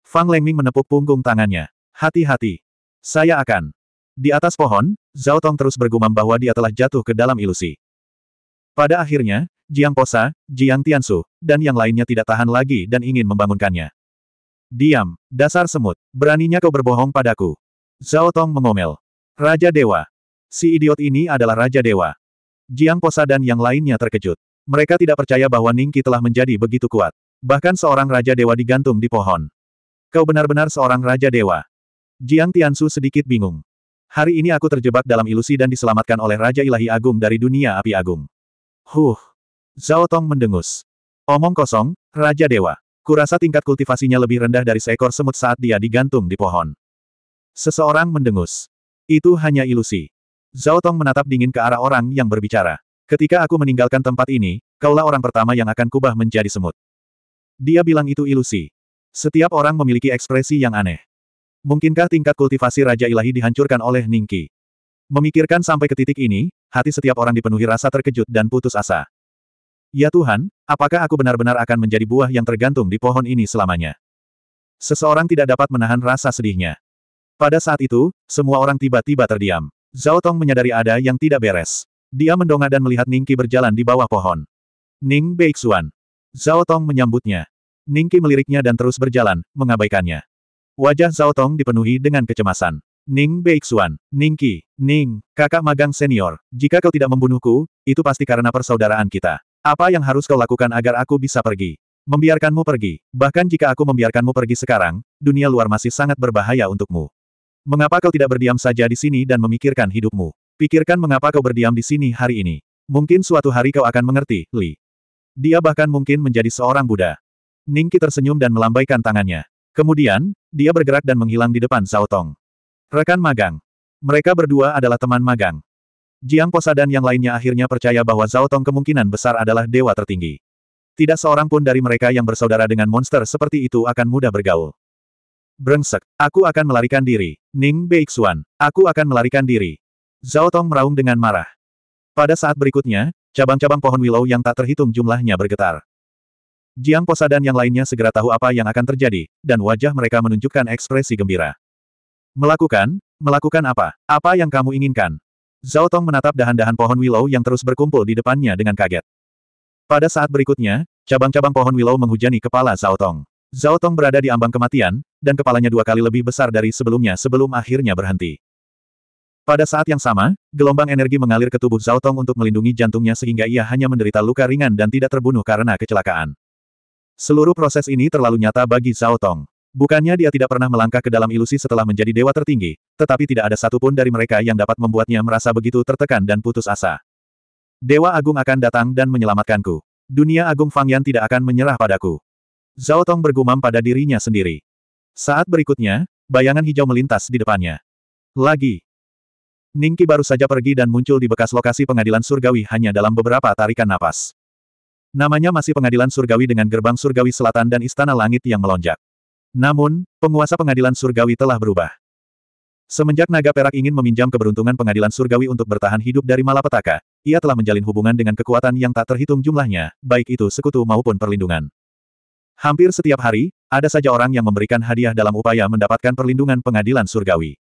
Speaker 1: Fang Lengming menepuk punggung tangannya. Hati-hati. Saya akan. Di atas pohon, Zhao Tong terus bergumam bahwa dia telah jatuh ke dalam ilusi. Pada akhirnya, Jiang Posa, Jiang Tiansu, dan yang lainnya tidak tahan lagi dan ingin membangunkannya. Diam, dasar semut, beraninya kau berbohong padaku. Zhao Tong mengomel. Raja Dewa. Si idiot ini adalah Raja Dewa. Jiang Posa dan yang lainnya terkejut. Mereka tidak percaya bahwa Ningki telah menjadi begitu kuat. Bahkan seorang Raja Dewa digantung di pohon. Kau benar-benar seorang Raja Dewa. Jiang Tiansu sedikit bingung. Hari ini aku terjebak dalam ilusi dan diselamatkan oleh Raja Ilahi Agung dari dunia api agung. Huh, Zhao Tong mendengus. Omong kosong, Raja Dewa. Kurasa tingkat kultivasinya lebih rendah dari seekor semut saat dia digantung di pohon. Seseorang mendengus. Itu hanya ilusi. Zhao Tong menatap dingin ke arah orang yang berbicara. Ketika aku meninggalkan tempat ini, kaulah orang pertama yang akan kubah menjadi semut. Dia bilang itu ilusi. Setiap orang memiliki ekspresi yang aneh. Mungkinkah tingkat kultivasi Raja Ilahi dihancurkan oleh Ningki? Memikirkan sampai ke titik ini, hati setiap orang dipenuhi rasa terkejut dan putus asa. Ya Tuhan, apakah aku benar-benar akan menjadi buah yang tergantung di pohon ini selamanya? Seseorang tidak dapat menahan rasa sedihnya. Pada saat itu, semua orang tiba-tiba terdiam. Zhao Tong menyadari ada yang tidak beres. Dia mendongak dan melihat Ningki berjalan di bawah pohon. Ning Beixuan. Zhao Tong menyambutnya. Ningki meliriknya dan terus berjalan, mengabaikannya. Wajah Zhao Tong dipenuhi dengan kecemasan. Ning Beixuan, Ningki, Ning, kakak magang senior, jika kau tidak membunuhku, itu pasti karena persaudaraan kita. Apa yang harus kau lakukan agar aku bisa pergi? Membiarkanmu pergi. Bahkan jika aku membiarkanmu pergi sekarang, dunia luar masih sangat berbahaya untukmu. Mengapa kau tidak berdiam saja di sini dan memikirkan hidupmu? Pikirkan mengapa kau berdiam di sini hari ini. Mungkin suatu hari kau akan mengerti, Li. Dia bahkan mungkin menjadi seorang Buddha. Ningki tersenyum dan melambaikan tangannya. Kemudian, dia bergerak dan menghilang di depan Zhao Tong. Rekan magang. Mereka berdua adalah teman magang. Jiang Posa dan yang lainnya akhirnya percaya bahwa Zhao Tong kemungkinan besar adalah dewa tertinggi. Tidak seorang pun dari mereka yang bersaudara dengan monster seperti itu akan mudah bergaul. Brengsek, aku akan melarikan diri. Ning Beixuan, aku akan melarikan diri. Zhao Tong meraung dengan marah. Pada saat berikutnya, cabang-cabang pohon willow yang tak terhitung jumlahnya bergetar. Jiang Posa dan yang lainnya segera tahu apa yang akan terjadi, dan wajah mereka menunjukkan ekspresi gembira. Melakukan? Melakukan apa? Apa yang kamu inginkan? Zhao Tong menatap dahan-dahan pohon willow yang terus berkumpul di depannya dengan kaget. Pada saat berikutnya, cabang-cabang pohon willow menghujani kepala Zhao Tong. Zhao Tong berada di ambang kematian, dan kepalanya dua kali lebih besar dari sebelumnya sebelum akhirnya berhenti. Pada saat yang sama, gelombang energi mengalir ke tubuh Zhao Tong untuk melindungi jantungnya sehingga ia hanya menderita luka ringan dan tidak terbunuh karena kecelakaan. Seluruh proses ini terlalu nyata bagi Zhao Tong. Bukannya dia tidak pernah melangkah ke dalam ilusi setelah menjadi dewa tertinggi, tetapi tidak ada satupun dari mereka yang dapat membuatnya merasa begitu tertekan dan putus asa. Dewa Agung akan datang dan menyelamatkanku. Dunia Agung Fang Yan tidak akan menyerah padaku. Zhao Tong bergumam pada dirinya sendiri. Saat berikutnya, bayangan hijau melintas di depannya. Lagi. Ningki baru saja pergi dan muncul di bekas lokasi pengadilan surgawi hanya dalam beberapa tarikan napas. Namanya masih pengadilan surgawi dengan gerbang surgawi selatan dan istana langit yang melonjak. Namun, penguasa pengadilan surgawi telah berubah. Semenjak naga perak ingin meminjam keberuntungan pengadilan surgawi untuk bertahan hidup dari malapetaka, ia telah menjalin hubungan dengan kekuatan yang tak terhitung jumlahnya, baik itu sekutu maupun perlindungan. Hampir setiap hari, ada saja orang yang memberikan hadiah dalam upaya mendapatkan perlindungan pengadilan surgawi.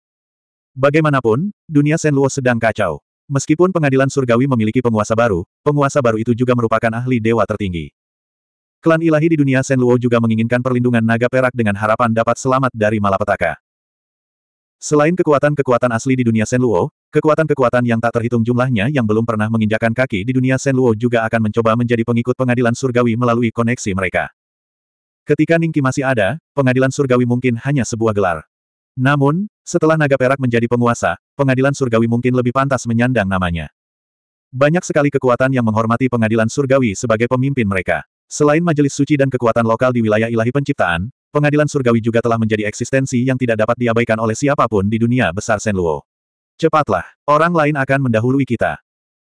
Speaker 1: Bagaimanapun, dunia Senluo sedang kacau. Meskipun pengadilan surgawi memiliki penguasa baru, penguasa baru itu juga merupakan ahli dewa tertinggi. Klan ilahi di dunia Senluo juga menginginkan perlindungan naga perak dengan harapan dapat selamat dari malapetaka. Selain kekuatan-kekuatan asli di dunia Senluo, kekuatan-kekuatan yang tak terhitung jumlahnya yang belum pernah menginjakan kaki di dunia Senluo juga akan mencoba menjadi pengikut pengadilan surgawi melalui koneksi mereka. Ketika Ningki masih ada, pengadilan surgawi mungkin hanya sebuah gelar. Namun, setelah naga perak menjadi penguasa, pengadilan surgawi mungkin lebih pantas menyandang namanya. Banyak sekali kekuatan yang menghormati pengadilan surgawi sebagai pemimpin mereka. Selain majelis suci dan kekuatan lokal di wilayah ilahi penciptaan, pengadilan surgawi juga telah menjadi eksistensi yang tidak dapat diabaikan oleh siapapun di dunia besar Senluo. Cepatlah, orang lain akan mendahului kita.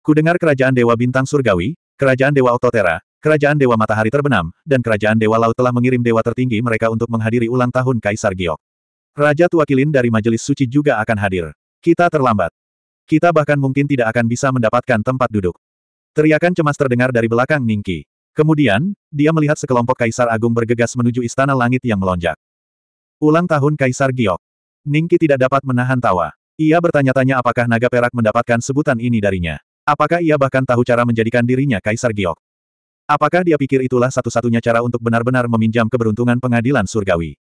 Speaker 1: Kudengar kerajaan Dewa Bintang Surgawi, kerajaan Dewa Oktotera, kerajaan Dewa Matahari Terbenam, dan kerajaan Dewa Laut telah mengirim dewa tertinggi mereka untuk menghadiri ulang tahun Kaisar Giok. Raja Tua Kilin dari Majelis Suci juga akan hadir. Kita terlambat. Kita bahkan mungkin tidak akan bisa mendapatkan tempat duduk. Teriakan cemas terdengar dari belakang Ningki. Kemudian, dia melihat sekelompok kaisar agung bergegas menuju istana langit yang melonjak. Ulang tahun Kaisar Giok. Ningki tidak dapat menahan tawa. Ia bertanya-tanya apakah naga perak mendapatkan sebutan ini darinya. Apakah ia bahkan tahu cara menjadikan dirinya Kaisar Giok? Apakah dia pikir itulah satu-satunya cara untuk benar-benar meminjam keberuntungan pengadilan surgawi?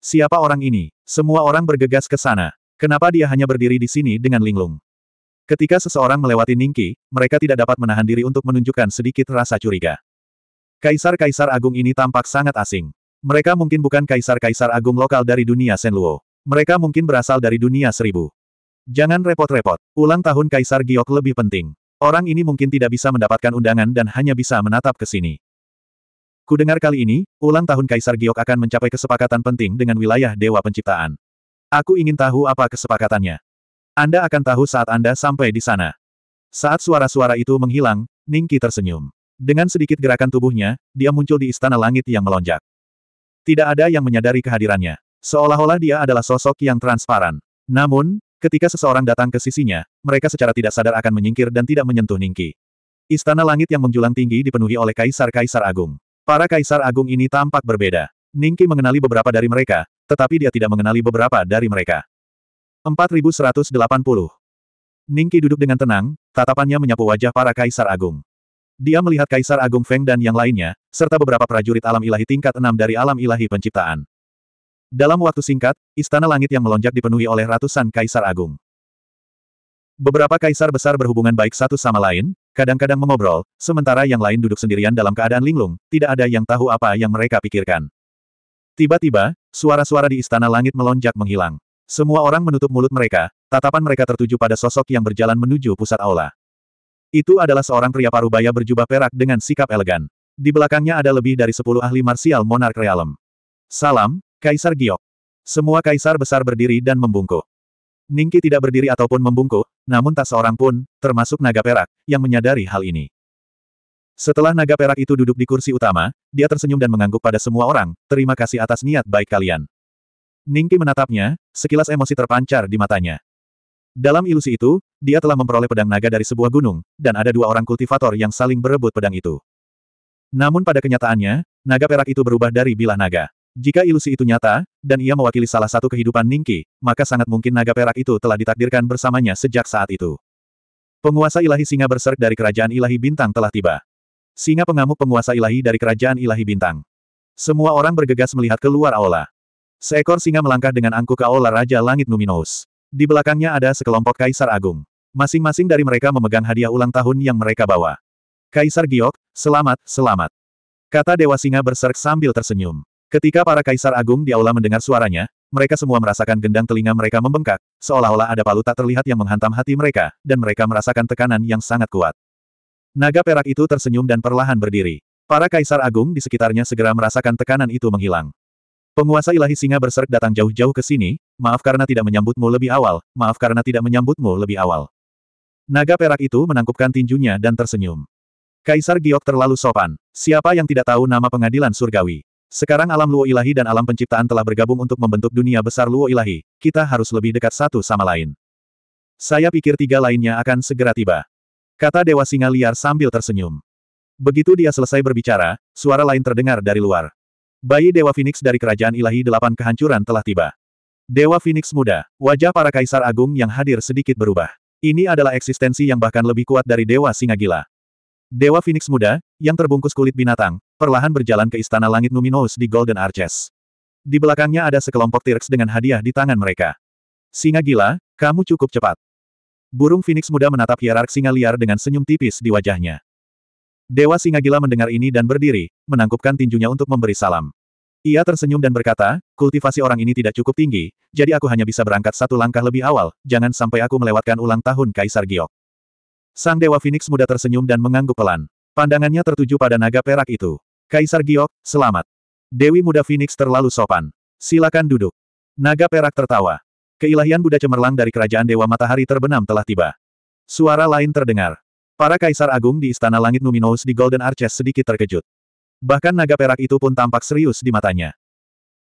Speaker 1: Siapa orang ini? Semua orang bergegas ke sana. Kenapa dia hanya berdiri di sini dengan linglung? Ketika seseorang melewati Ningki, mereka tidak dapat menahan diri untuk menunjukkan sedikit rasa curiga. Kaisar-kaisar agung ini tampak sangat asing. Mereka mungkin bukan kaisar-kaisar agung lokal dari dunia Senluo. Mereka mungkin berasal dari dunia seribu. Jangan repot-repot, ulang tahun Kaisar Giok lebih penting. Orang ini mungkin tidak bisa mendapatkan undangan dan hanya bisa menatap ke sini. Kudengar kali ini, ulang tahun Kaisar Giok akan mencapai kesepakatan penting dengan wilayah Dewa Penciptaan. Aku ingin tahu apa kesepakatannya. Anda akan tahu saat Anda sampai di sana. Saat suara-suara itu menghilang, Ningki tersenyum. Dengan sedikit gerakan tubuhnya, dia muncul di istana langit yang melonjak. Tidak ada yang menyadari kehadirannya. Seolah-olah dia adalah sosok yang transparan. Namun, ketika seseorang datang ke sisinya, mereka secara tidak sadar akan menyingkir dan tidak menyentuh Ningki. Istana langit yang menjulang tinggi dipenuhi oleh kaisar-kaisar agung. Para kaisar agung ini tampak berbeda. Ningki mengenali beberapa dari mereka, tetapi dia tidak mengenali beberapa dari mereka. 4180 Ningki duduk dengan tenang, tatapannya menyapu wajah para kaisar agung. Dia melihat Kaisar Agung Feng dan yang lainnya, serta beberapa prajurit alam ilahi tingkat enam dari alam ilahi penciptaan. Dalam waktu singkat, istana langit yang melonjak dipenuhi oleh ratusan kaisar agung. Beberapa kaisar besar berhubungan baik satu sama lain, kadang-kadang mengobrol, sementara yang lain duduk sendirian dalam keadaan linglung, tidak ada yang tahu apa yang mereka pikirkan. Tiba-tiba, suara-suara di istana langit melonjak menghilang. Semua orang menutup mulut mereka, tatapan mereka tertuju pada sosok yang berjalan menuju pusat aula. Itu adalah seorang pria parubaya berjubah perak dengan sikap elegan. Di belakangnya ada lebih dari sepuluh ahli martial monark realem. Salam, Kaisar Giok. Semua kaisar besar berdiri dan membungkuk. Ningki tidak berdiri ataupun membungkuk, namun tak seorang pun, termasuk naga perak, yang menyadari hal ini. Setelah naga perak itu duduk di kursi utama, dia tersenyum dan mengangguk pada semua orang, terima kasih atas niat baik kalian. Ningki menatapnya, sekilas emosi terpancar di matanya. Dalam ilusi itu, dia telah memperoleh pedang naga dari sebuah gunung, dan ada dua orang kultivator yang saling berebut pedang itu. Namun pada kenyataannya, naga perak itu berubah dari bilah naga. Jika ilusi itu nyata, dan ia mewakili salah satu kehidupan Ningki, maka sangat mungkin naga perak itu telah ditakdirkan bersamanya sejak saat itu. Penguasa ilahi singa berserk dari kerajaan ilahi bintang telah tiba. Singa pengamuk penguasa ilahi dari kerajaan ilahi bintang. Semua orang bergegas melihat keluar aula. Seekor singa melangkah dengan angkuh ke aula Raja Langit Numinous. Di belakangnya ada sekelompok kaisar agung. Masing-masing dari mereka memegang hadiah ulang tahun yang mereka bawa. Kaisar Giok, selamat, selamat. Kata Dewa Singa berserk sambil tersenyum. Ketika para kaisar agung di aula mendengar suaranya, mereka semua merasakan gendang telinga mereka membengkak, seolah-olah ada palu tak terlihat yang menghantam hati mereka, dan mereka merasakan tekanan yang sangat kuat. Naga perak itu tersenyum dan perlahan berdiri. Para kaisar agung di sekitarnya segera merasakan tekanan itu menghilang. Penguasa ilahi singa berserk datang jauh-jauh ke sini, maaf karena tidak menyambutmu lebih awal, maaf karena tidak menyambutmu lebih awal. Naga perak itu menangkupkan tinjunya dan tersenyum. Kaisar Giok terlalu sopan. Siapa yang tidak tahu nama pengadilan surgawi? Sekarang alam luo ilahi dan alam penciptaan telah bergabung untuk membentuk dunia besar luo ilahi, kita harus lebih dekat satu sama lain. Saya pikir tiga lainnya akan segera tiba. Kata Dewa Singa Liar sambil tersenyum. Begitu dia selesai berbicara, suara lain terdengar dari luar. Bayi Dewa Phoenix dari Kerajaan Ilahi Delapan Kehancuran telah tiba. Dewa Phoenix muda, wajah para kaisar agung yang hadir sedikit berubah. Ini adalah eksistensi yang bahkan lebih kuat dari Dewa Singa Gila. Dewa Phoenix muda, yang terbungkus kulit binatang, perlahan berjalan ke Istana Langit Numinous di Golden Arches. Di belakangnya ada sekelompok T-Rex dengan hadiah di tangan mereka. Singa gila, kamu cukup cepat. Burung Phoenix muda menatap hierark singa liar dengan senyum tipis di wajahnya. Dewa singa gila mendengar ini dan berdiri, menangkupkan tinjunya untuk memberi salam. Ia tersenyum dan berkata, kultivasi orang ini tidak cukup tinggi, jadi aku hanya bisa berangkat satu langkah lebih awal, jangan sampai aku melewatkan ulang tahun Kaisar Giok. Sang Dewa Phoenix muda tersenyum dan mengangguk pelan. Pandangannya tertuju pada naga perak itu. Kaisar Giok, selamat. Dewi muda Phoenix terlalu sopan. Silakan duduk. Naga perak tertawa. Keilahian Buddha cemerlang dari kerajaan Dewa Matahari terbenam telah tiba. Suara lain terdengar. Para kaisar agung di Istana Langit Numinous di Golden Arches sedikit terkejut. Bahkan naga perak itu pun tampak serius di matanya.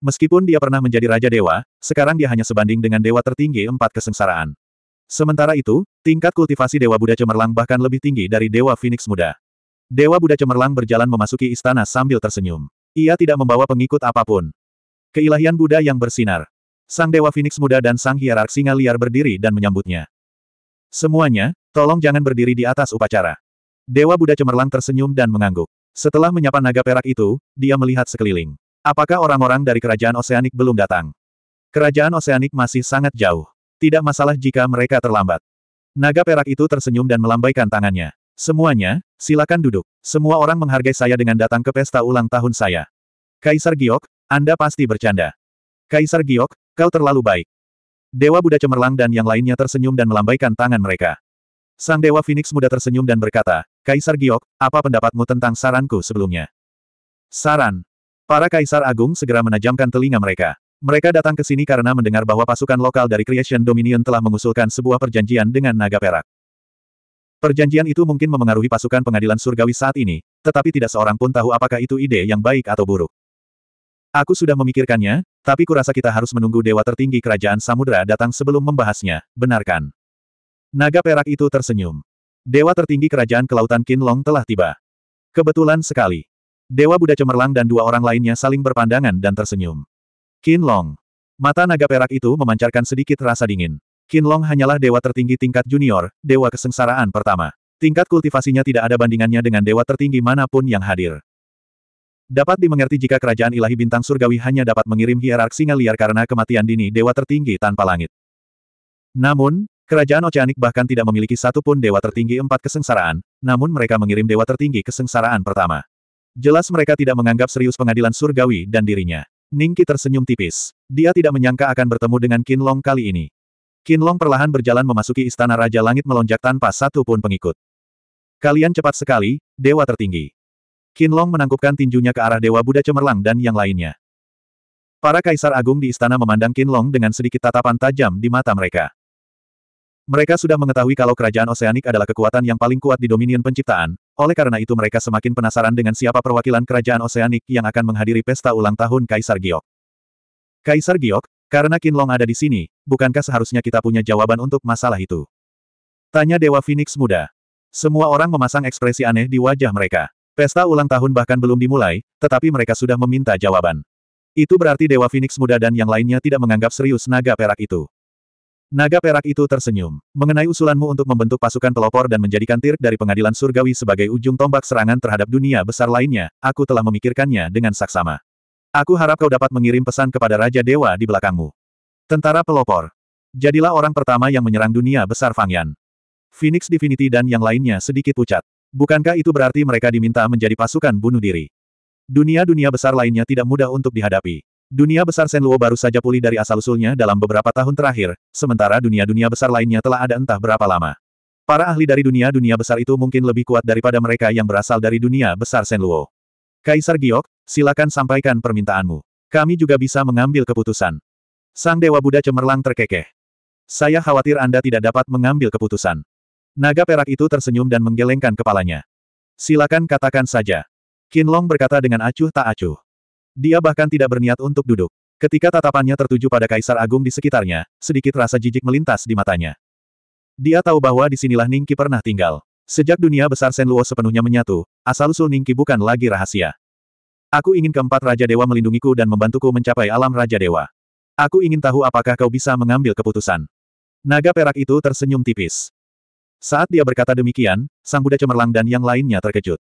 Speaker 1: Meskipun dia pernah menjadi Raja Dewa, sekarang dia hanya sebanding dengan Dewa tertinggi empat kesengsaraan. Sementara itu, tingkat kultivasi Dewa Buddha Cemerlang bahkan lebih tinggi dari Dewa Phoenix Muda. Dewa Buddha Cemerlang berjalan memasuki istana sambil tersenyum. Ia tidak membawa pengikut apapun. Keilahian Buddha yang bersinar. Sang Dewa Phoenix Muda dan Sang Hierark Singa Liar berdiri dan menyambutnya. Semuanya, tolong jangan berdiri di atas upacara. Dewa Buddha Cemerlang tersenyum dan mengangguk. Setelah menyapa naga perak itu, dia melihat sekeliling. Apakah orang-orang dari kerajaan oseanik belum datang? Kerajaan oseanik masih sangat jauh. Tidak masalah jika mereka terlambat. Naga perak itu tersenyum dan melambaikan tangannya. Semuanya, silakan duduk. Semua orang menghargai saya dengan datang ke pesta ulang tahun saya. Kaisar Giok, Anda pasti bercanda. Kaisar Giok, kau terlalu baik. Dewa Buddha Cemerlang dan yang lainnya tersenyum dan melambaikan tangan mereka. Sang Dewa Phoenix muda tersenyum dan berkata, Kaisar Giok, apa pendapatmu tentang saranku sebelumnya? Saran. Para Kaisar Agung segera menajamkan telinga mereka. Mereka datang ke sini karena mendengar bahwa pasukan lokal dari Creation Dominion telah mengusulkan sebuah perjanjian dengan Naga Perak. Perjanjian itu mungkin memengaruhi pasukan pengadilan surgawi saat ini, tetapi tidak seorang pun tahu apakah itu ide yang baik atau buruk. Aku sudah memikirkannya, tapi kurasa kita harus menunggu dewa tertinggi kerajaan samudera datang sebelum membahasnya, benarkan? Naga perak itu tersenyum. Dewa tertinggi kerajaan kelautan Kinlong telah tiba. Kebetulan sekali. Dewa Buddha cemerlang dan dua orang lainnya saling berpandangan dan tersenyum. Kinlong, Mata naga perak itu memancarkan sedikit rasa dingin. Kinlong hanyalah dewa tertinggi tingkat junior, dewa kesengsaraan pertama. Tingkat kultivasinya tidak ada bandingannya dengan dewa tertinggi manapun yang hadir. Dapat dimengerti jika kerajaan ilahi bintang surgawi hanya dapat mengirim hierark singa liar karena kematian dini dewa tertinggi tanpa langit. Namun, Kerajaan Oceanik bahkan tidak memiliki satu pun dewa tertinggi empat kesengsaraan, namun mereka mengirim dewa tertinggi kesengsaraan pertama. Jelas mereka tidak menganggap serius pengadilan surgawi dan dirinya. Ningki tersenyum tipis. Dia tidak menyangka akan bertemu dengan Qinlong kali ini. Qinlong perlahan berjalan memasuki istana Raja Langit melonjak tanpa satu pun pengikut. Kalian cepat sekali, dewa tertinggi. Qinlong menangkupkan tinjunya ke arah dewa Buddha cemerlang dan yang lainnya. Para kaisar agung di istana memandang Qinlong dengan sedikit tatapan tajam di mata mereka. Mereka sudah mengetahui kalau kerajaan oseanik adalah kekuatan yang paling kuat di dominion penciptaan, oleh karena itu mereka semakin penasaran dengan siapa perwakilan kerajaan oseanik yang akan menghadiri pesta ulang tahun Kaisar Giok. Kaisar Giok, karena Kinlong ada di sini, bukankah seharusnya kita punya jawaban untuk masalah itu? Tanya Dewa Phoenix muda. Semua orang memasang ekspresi aneh di wajah mereka. Pesta ulang tahun bahkan belum dimulai, tetapi mereka sudah meminta jawaban. Itu berarti Dewa Phoenix muda dan yang lainnya tidak menganggap serius naga perak itu. Naga perak itu tersenyum. Mengenai usulanmu untuk membentuk pasukan pelopor dan menjadikan tirk dari pengadilan surgawi sebagai ujung tombak serangan terhadap dunia besar lainnya, aku telah memikirkannya dengan saksama. Aku harap kau dapat mengirim pesan kepada Raja Dewa di belakangmu. Tentara pelopor. Jadilah orang pertama yang menyerang dunia besar Fangyan. Phoenix Divinity dan yang lainnya sedikit pucat. Bukankah itu berarti mereka diminta menjadi pasukan bunuh diri? Dunia-dunia besar lainnya tidak mudah untuk dihadapi. Dunia besar Senluo baru saja pulih dari asal-usulnya dalam beberapa tahun terakhir, sementara dunia-dunia besar lainnya telah ada entah berapa lama. Para ahli dari dunia-dunia besar itu mungkin lebih kuat daripada mereka yang berasal dari dunia besar Senluo. Kaisar Giok, silakan sampaikan permintaanmu. Kami juga bisa mengambil keputusan. Sang Dewa Buddha cemerlang terkekeh. Saya khawatir Anda tidak dapat mengambil keputusan. Naga perak itu tersenyum dan menggelengkan kepalanya. Silakan katakan saja. Qin berkata dengan acuh tak acuh. Dia bahkan tidak berniat untuk duduk. Ketika tatapannya tertuju pada Kaisar Agung di sekitarnya, sedikit rasa jijik melintas di matanya. Dia tahu bahwa di sinilah Ningki pernah tinggal. Sejak dunia besar Senluo sepenuhnya menyatu, asal-usul Ningki bukan lagi rahasia. Aku ingin keempat Raja Dewa melindungiku dan membantuku mencapai alam Raja Dewa. Aku ingin tahu apakah kau bisa mengambil keputusan. Naga perak itu tersenyum tipis. Saat dia berkata demikian, Sang Buddha cemerlang dan yang lainnya terkejut.